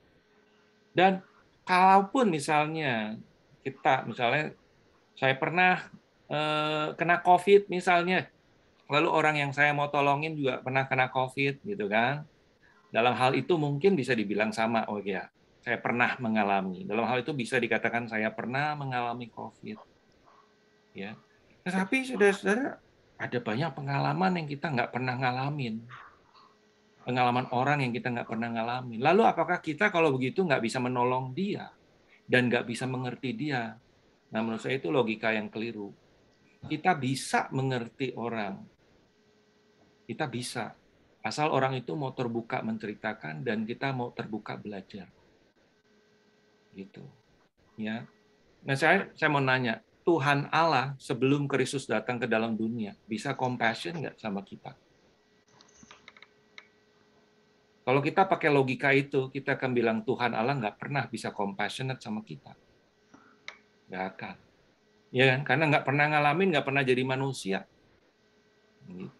Dan kalaupun misalnya kita, misalnya saya pernah eh, kena COVID misalnya, lalu orang yang saya mau tolongin juga pernah kena COVID gitu kan. Dalam hal itu mungkin bisa dibilang sama, oh ya, saya pernah mengalami. Dalam hal itu bisa dikatakan saya pernah mengalami COVID ya tetapi saudara-saudara ada banyak pengalaman yang kita nggak pernah ngalamin pengalaman orang yang kita nggak pernah ngalamin lalu apakah kita kalau begitu nggak bisa menolong dia dan nggak bisa mengerti dia nah menurut saya itu logika yang keliru kita bisa mengerti orang kita bisa asal orang itu mau terbuka menceritakan dan kita mau terbuka belajar gitu ya nah saya saya mau nanya Tuhan Allah sebelum Kristus datang ke dalam dunia bisa compassion nggak sama kita? Kalau kita pakai logika itu, kita akan bilang Tuhan Allah nggak pernah bisa compassionate sama kita. Nggak akan. Ya kan? Karena nggak pernah ngalamin, nggak pernah jadi manusia. Gitu.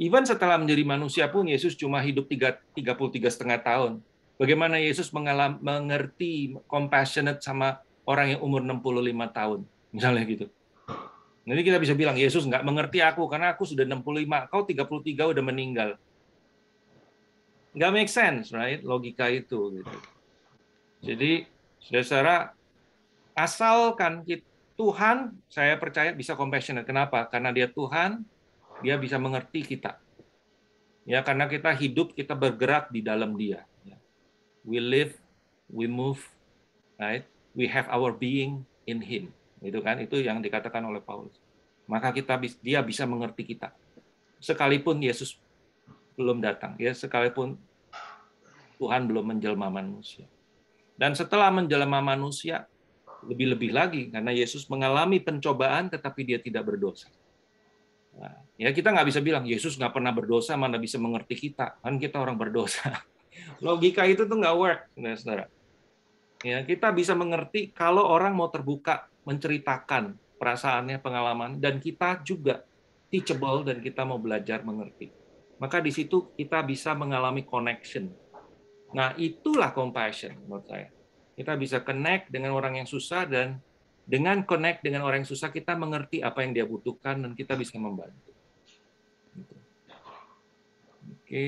Even setelah menjadi manusia pun Yesus cuma hidup puluh 33 setengah tahun. Bagaimana Yesus mengalami, mengerti compassionate sama orang yang umur 65 tahun misalnya gitu. Jadi kita bisa bilang, Yesus nggak mengerti aku karena aku sudah 65, kau 33 udah meninggal. Nggak make sense, right? Logika itu. Gitu. Jadi, saudara, asalkan kita, Tuhan, saya percaya bisa compassionate. Kenapa? Karena dia Tuhan, dia bisa mengerti kita. Ya, karena kita hidup, kita bergerak di dalam dia. Ya. We live, we move, right? We have our being in Him gitu kan? Itu yang dikatakan oleh Paulus. Maka kita dia bisa mengerti kita. Sekalipun Yesus belum datang, ya sekalipun Tuhan belum menjelma manusia. Dan setelah menjelma manusia, lebih-lebih lagi karena Yesus mengalami pencobaan tetapi dia tidak berdosa. Nah, ya kita nggak bisa bilang Yesus nggak pernah berdosa mana bisa mengerti kita kan kita orang berdosa. Logika itu tuh nggak work, saudara. Ya kita bisa mengerti kalau orang mau terbuka menceritakan perasaannya, pengalaman, dan kita juga teachable dan kita mau belajar mengerti. Maka di situ kita bisa mengalami connection. Nah, itulah compassion menurut saya. Kita bisa connect dengan orang yang susah dan dengan connect dengan orang yang susah kita mengerti apa yang dia butuhkan dan kita bisa membantu. Gitu. Oke.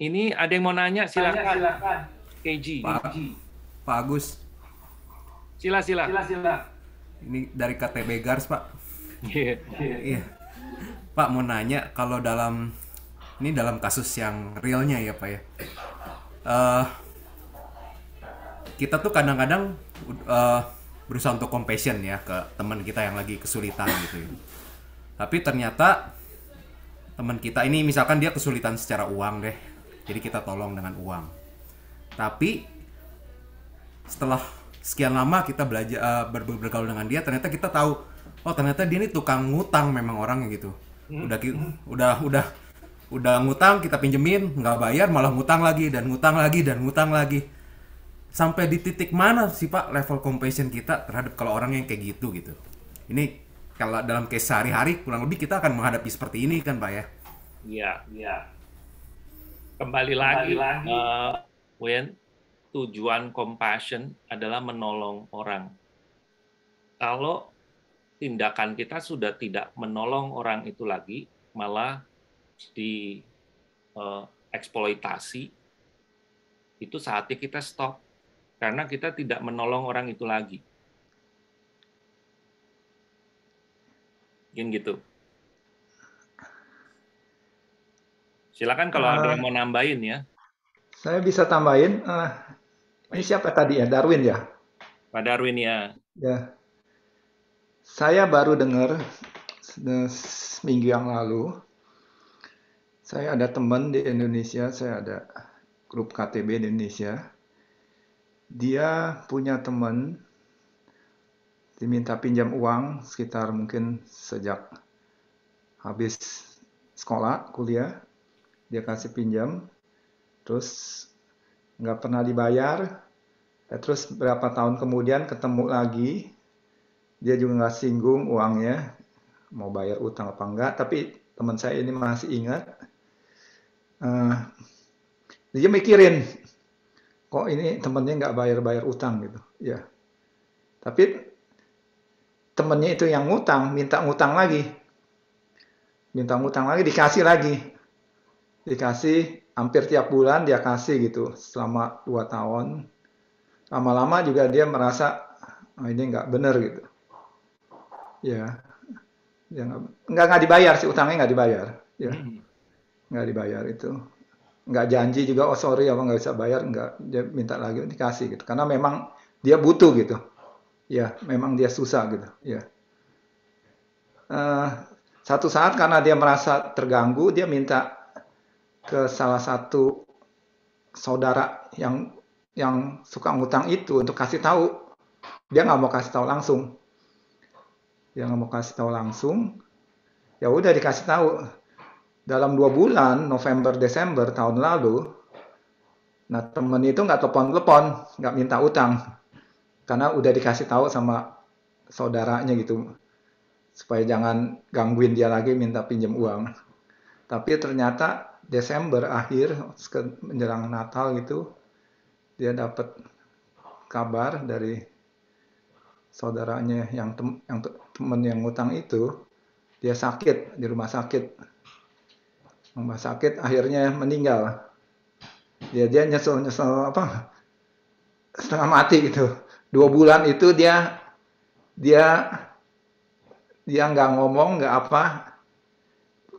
Ini ada yang mau nanya silakan. Silakan. KG. Pak, Pak Agus, Sila, sila. Sila, sila. Ini dari KTB Gars, Pak. Iya. Yeah. Yeah. Pak mau nanya kalau dalam ini dalam kasus yang realnya ya, Pak ya. Uh, kita tuh kadang-kadang uh, berusaha untuk compassion ya ke teman kita yang lagi kesulitan gitu. Ya. Tapi ternyata teman kita ini misalkan dia kesulitan secara uang deh. Jadi kita tolong dengan uang. Tapi setelah sekian lama kita belajar uh, eh, ber ber bergaul dengan dia ternyata kita tahu oh ternyata dia ini tukang ngutang memang orangnya gitu hmm. udah hmm. udah udah udah ngutang kita pinjemin nggak bayar malah ngutang lagi dan ngutang lagi dan ngutang lagi sampai di titik mana sih pak level compassion kita terhadap kalau orang yang kayak gitu gitu ini kalau dalam case sehari-hari kurang lebih kita akan menghadapi seperti ini kan pak ya iya iya kembali, kembali lagi, lagi. Eh, uh, Wen tujuan compassion adalah menolong orang. Kalau tindakan kita sudah tidak menolong orang itu lagi, malah di eh, eksploitasi, itu saatnya kita stop karena kita tidak menolong orang itu lagi. Mungkin gitu. Silakan kalau uh, ada eh, yang mau nambahin ya. Saya bisa tambahin. Uh, ini siapa tadi ya? Darwin ya? Pak Darwin ya. Ya. Saya baru dengar seminggu yang lalu. Saya ada teman di Indonesia, saya ada grup KTB di Indonesia. Dia punya teman diminta pinjam uang sekitar mungkin sejak habis sekolah, kuliah. Dia kasih pinjam. Terus nggak pernah dibayar. Eh, terus berapa tahun kemudian ketemu lagi, dia juga nggak singgung uangnya, mau bayar utang apa enggak. Tapi teman saya ini masih ingat. Uh, dia mikirin, kok ini temennya nggak bayar-bayar utang gitu. Ya, tapi temennya itu yang ngutang, minta ngutang lagi. Minta ngutang lagi, dikasih lagi. Dikasih hampir tiap bulan dia kasih gitu selama dua tahun lama-lama juga dia merasa oh, ini nggak bener gitu ya ya nggak nggak dibayar sih utangnya nggak dibayar ya hmm. nggak dibayar itu nggak janji juga oh sorry apa nggak bisa bayar nggak dia minta lagi dikasih gitu karena memang dia butuh gitu ya memang dia susah gitu ya uh, satu saat karena dia merasa terganggu dia minta ke salah satu saudara yang yang suka ngutang itu untuk kasih tahu dia nggak mau kasih tahu langsung dia nggak mau kasih tahu langsung ya udah dikasih tahu dalam dua bulan November Desember tahun lalu nah temen itu nggak telepon telepon nggak minta utang karena udah dikasih tahu sama saudaranya gitu supaya jangan gangguin dia lagi minta pinjam uang tapi ternyata Desember akhir menjelang Natal gitu dia dapat kabar dari saudaranya yang tem yang temen yang ngutang itu dia sakit di rumah sakit rumah sakit akhirnya meninggal dia dia nyesel nyesel apa setengah mati gitu dua bulan itu dia dia dia nggak ngomong nggak apa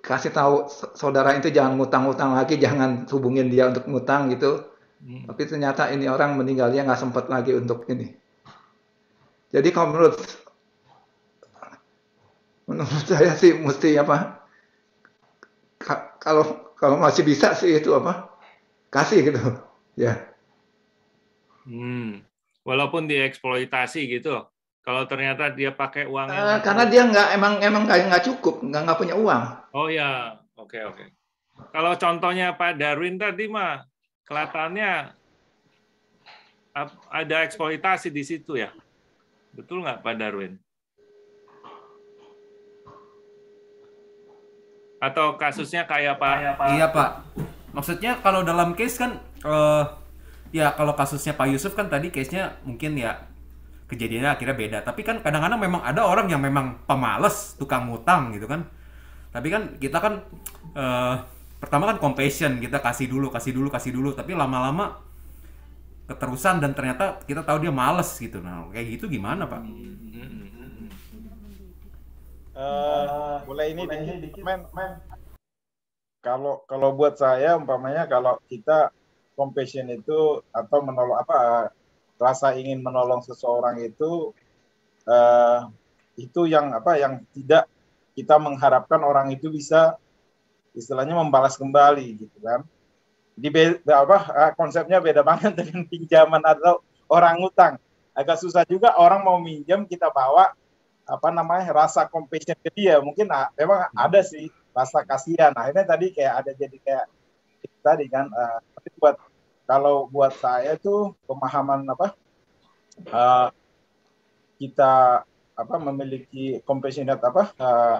kasih tahu saudara itu jangan ngutang-ngutang lagi, jangan hubungin dia untuk ngutang gitu. Hmm. Tapi ternyata ini orang meninggalnya nggak sempat lagi untuk ini. Jadi kalau menurut menurut saya sih mesti apa? Ka kalau kalau masih bisa sih itu apa? Kasih gitu, ya. Yeah. Hmm. Walaupun dieksploitasi gitu. Kalau ternyata dia pakai uang uh, karena dia nggak emang emang kayak nggak cukup, nggak nggak punya uang. Oh ya, oke okay, oke. Okay. Kalau contohnya Pak Darwin tadi mah kelihatannya ada eksploitasi di situ ya, betul nggak Pak Darwin? Atau kasusnya kayak Pak? Kayak Pak... Iya Pak. Maksudnya kalau dalam case kan, uh, ya kalau kasusnya Pak Yusuf kan tadi case-nya mungkin ya kejadiannya akhirnya beda tapi kan kadang-kadang memang ada orang yang memang pemalas tukang ngutang gitu kan tapi kan kita kan uh, pertama kan compassion kita kasih dulu kasih dulu kasih dulu tapi lama-lama keterusan dan ternyata kita tahu dia males gitu nah kayak gitu gimana pak uh, boleh ini dikit. dikit men men kalau kalau buat saya umpamanya kalau kita compassion itu atau menolong apa rasa ingin menolong seseorang itu uh, itu yang apa yang tidak kita mengharapkan orang itu bisa istilahnya membalas kembali gitu kan di beda, apa eh, konsepnya beda banget dengan pinjaman atau orang ngutang agak susah juga orang mau minjam kita bawa apa namanya rasa compassion ke dia mungkin ah, memang ada sih rasa kasihan akhirnya tadi kayak ada jadi kayak tadi kan uh, buat kalau buat saya itu pemahaman apa uh, kita apa memiliki compassionate apa uh,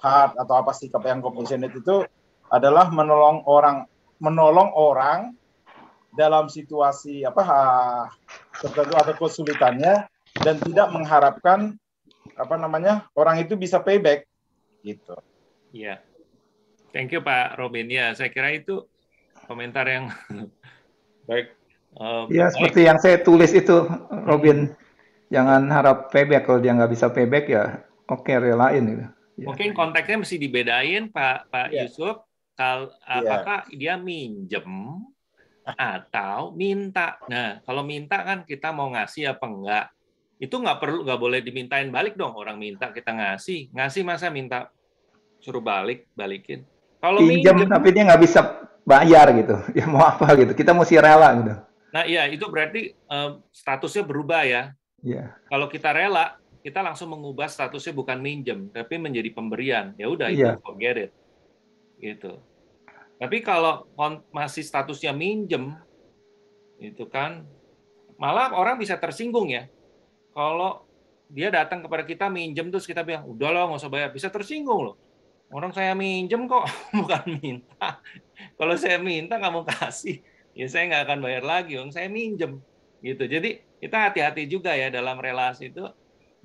heart atau apa sikap yang compassionate itu adalah menolong orang menolong orang dalam situasi apa uh, tertentu atau kesulitannya dan tidak mengharapkan apa namanya orang itu bisa payback gitu. Iya. Yeah. Thank you Pak Robin. Ya, saya kira itu komentar yang baik. Uh, ya, baik. seperti yang saya tulis itu, hmm. Robin. Jangan harap payback kalau dia nggak bisa payback ya, oke okay, relain gitu. Iya. Mungkin konteksnya mesti dibedain, Pak Pak yeah. Yusuf. Kal yeah. apakah dia minjem atau minta? Nah, kalau minta kan kita mau ngasih apa enggak? Itu nggak perlu, nggak boleh dimintain balik dong. Orang minta kita ngasih, ngasih masa minta suruh balik, balikin. Kalau pinjam tapi dia nggak bisa bayar gitu. Ya mau apa gitu. Kita mesti rela gitu. Nah iya itu berarti um, statusnya berubah ya. Iya. Yeah. Kalau kita rela, kita langsung mengubah statusnya bukan minjem, tapi menjadi pemberian. Ya udah yeah. itu forget it. Gitu. Tapi kalau masih statusnya minjem, itu kan malah orang bisa tersinggung ya. Kalau dia datang kepada kita minjem terus kita bilang udah loh nggak usah bayar, bisa tersinggung loh. Orang saya minjem kok, bukan minta. Kalau saya minta kamu kasih, ya saya nggak akan bayar lagi. Orang saya minjem gitu. Jadi kita hati-hati juga ya dalam relasi itu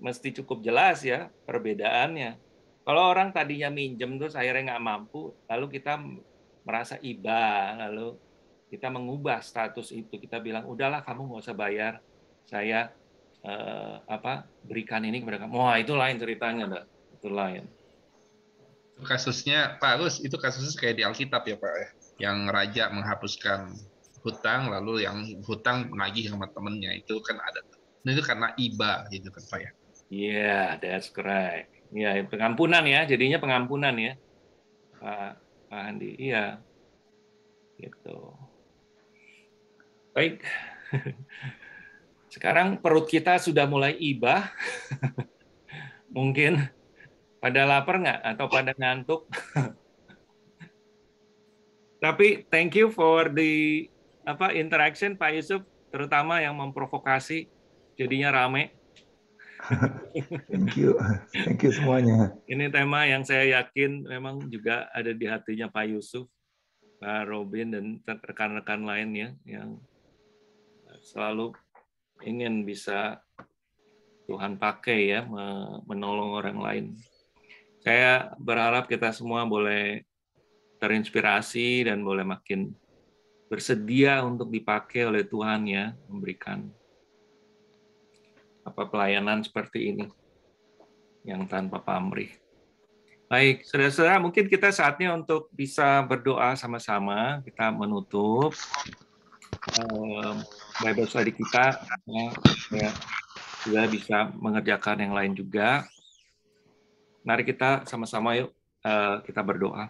mesti cukup jelas ya perbedaannya. Kalau orang tadinya minjem terus akhirnya nggak mampu, lalu kita merasa iba, lalu kita mengubah status itu, kita bilang udahlah kamu nggak usah bayar, saya eh, apa berikan ini kepada kamu. Wah itu lain ceritanya, dah. itu lain kasusnya Pak Rus itu kasusnya kayak di Alkitab ya Pak ya yang raja menghapuskan hutang lalu yang hutang lagi sama temennya itu kan ada itu karena iba gitu kan Pak ya iya yeah, that's correct iya yeah, pengampunan ya jadinya pengampunan ya Pak, Pak Andi iya gitu baik sekarang perut kita sudah mulai iba mungkin pada lapar nggak atau pada ngantuk? Tapi thank you for the apa interaction Pak Yusuf, terutama yang memprovokasi jadinya rame. Thank you, thank you semuanya. Ini tema yang saya yakin memang juga ada di hatinya Pak Yusuf, Pak Robin dan rekan-rekan lainnya yang selalu ingin bisa Tuhan pakai ya menolong orang lain saya berharap kita semua boleh terinspirasi dan boleh makin bersedia untuk dipakai oleh Tuhan ya memberikan apa pelayanan seperti ini yang tanpa pamrih. Baik, saudara-saudara, mungkin kita saatnya untuk bisa berdoa sama-sama. Kita menutup um, Bible study kita, ya, ya, sudah bisa mengerjakan yang lain juga mari kita sama-sama yuk eh, kita berdoa.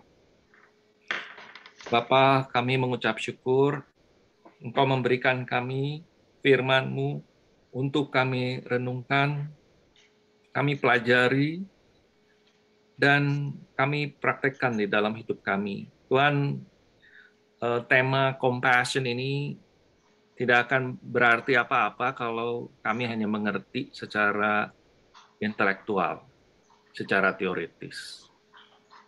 Bapa, kami mengucap syukur Engkau memberikan kami firman-Mu untuk kami renungkan, kami pelajari, dan kami praktekkan di dalam hidup kami. Tuhan, eh, tema compassion ini tidak akan berarti apa-apa kalau kami hanya mengerti secara intelektual secara teoritis.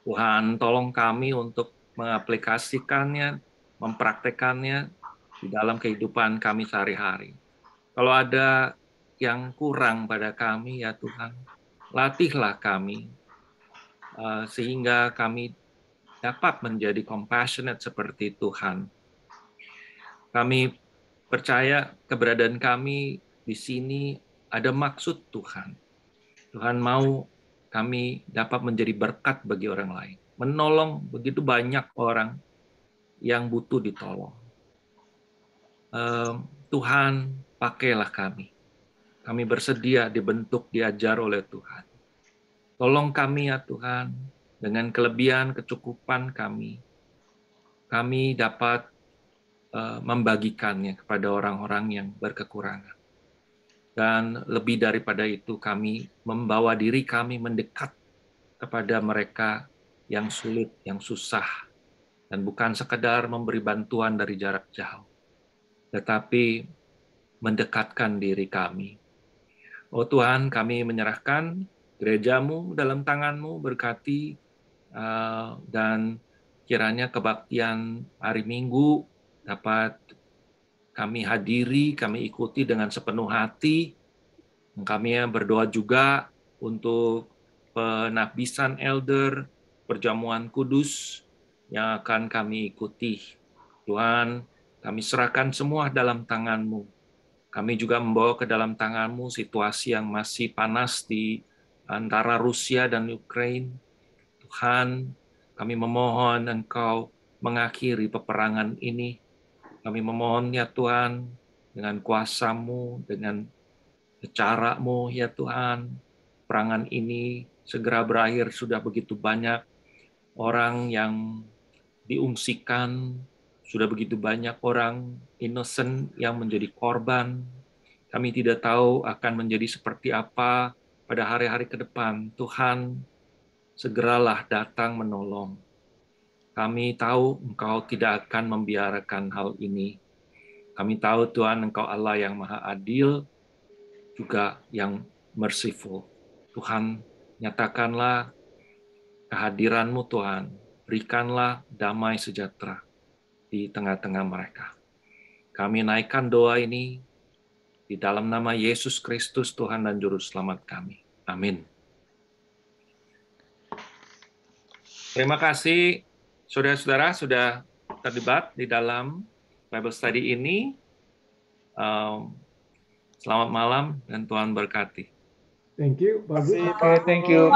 Tuhan tolong kami untuk mengaplikasikannya, mempraktekannya di dalam kehidupan kami sehari-hari. Kalau ada yang kurang pada kami ya Tuhan, latihlah kami eh, sehingga kami dapat menjadi compassionate seperti Tuhan. Kami percaya keberadaan kami di sini ada maksud Tuhan. Tuhan mau kami dapat menjadi berkat bagi orang lain. Menolong begitu banyak orang yang butuh ditolong. Tuhan, pakailah kami. Kami bersedia dibentuk, diajar oleh Tuhan. Tolong kami ya Tuhan, dengan kelebihan, kecukupan kami. Kami dapat eh, membagikannya kepada orang-orang yang berkekurangan dan lebih daripada itu kami membawa diri kami mendekat kepada mereka yang sulit, yang susah, dan bukan sekedar memberi bantuan dari jarak jauh, tetapi mendekatkan diri kami. Oh Tuhan, kami menyerahkan gerejamu dalam tanganmu, berkati eh, dan kiranya kebaktian hari Minggu dapat kami hadiri, kami ikuti dengan sepenuh hati. Kami ya berdoa juga untuk penabisan elder, perjamuan kudus yang akan kami ikuti. Tuhan, kami serahkan semua dalam tangan-Mu. Kami juga membawa ke dalam tangan-Mu situasi yang masih panas di antara Rusia dan Ukraina. Tuhan, kami memohon Engkau mengakhiri peperangan ini kami memohon ya Tuhan, dengan kuasamu, dengan caramu ya Tuhan, perangan ini segera berakhir sudah begitu banyak orang yang diungsikan, sudah begitu banyak orang innocent yang menjadi korban. Kami tidak tahu akan menjadi seperti apa pada hari-hari ke depan. Tuhan, segeralah datang menolong kami tahu Engkau tidak akan membiarkan hal ini. Kami tahu Tuhan Engkau Allah yang maha adil, juga yang merciful. Tuhan, nyatakanlah kehadiran-Mu Tuhan. Berikanlah damai sejahtera di tengah-tengah mereka. Kami naikkan doa ini di dalam nama Yesus Kristus Tuhan dan Juru Selamat kami. Amin. Terima kasih saudara-saudara sudah terlibat di dalam Bible Study ini. Um, selamat malam dan Tuhan berkati. Thank you. Bagus. Okay, thank you.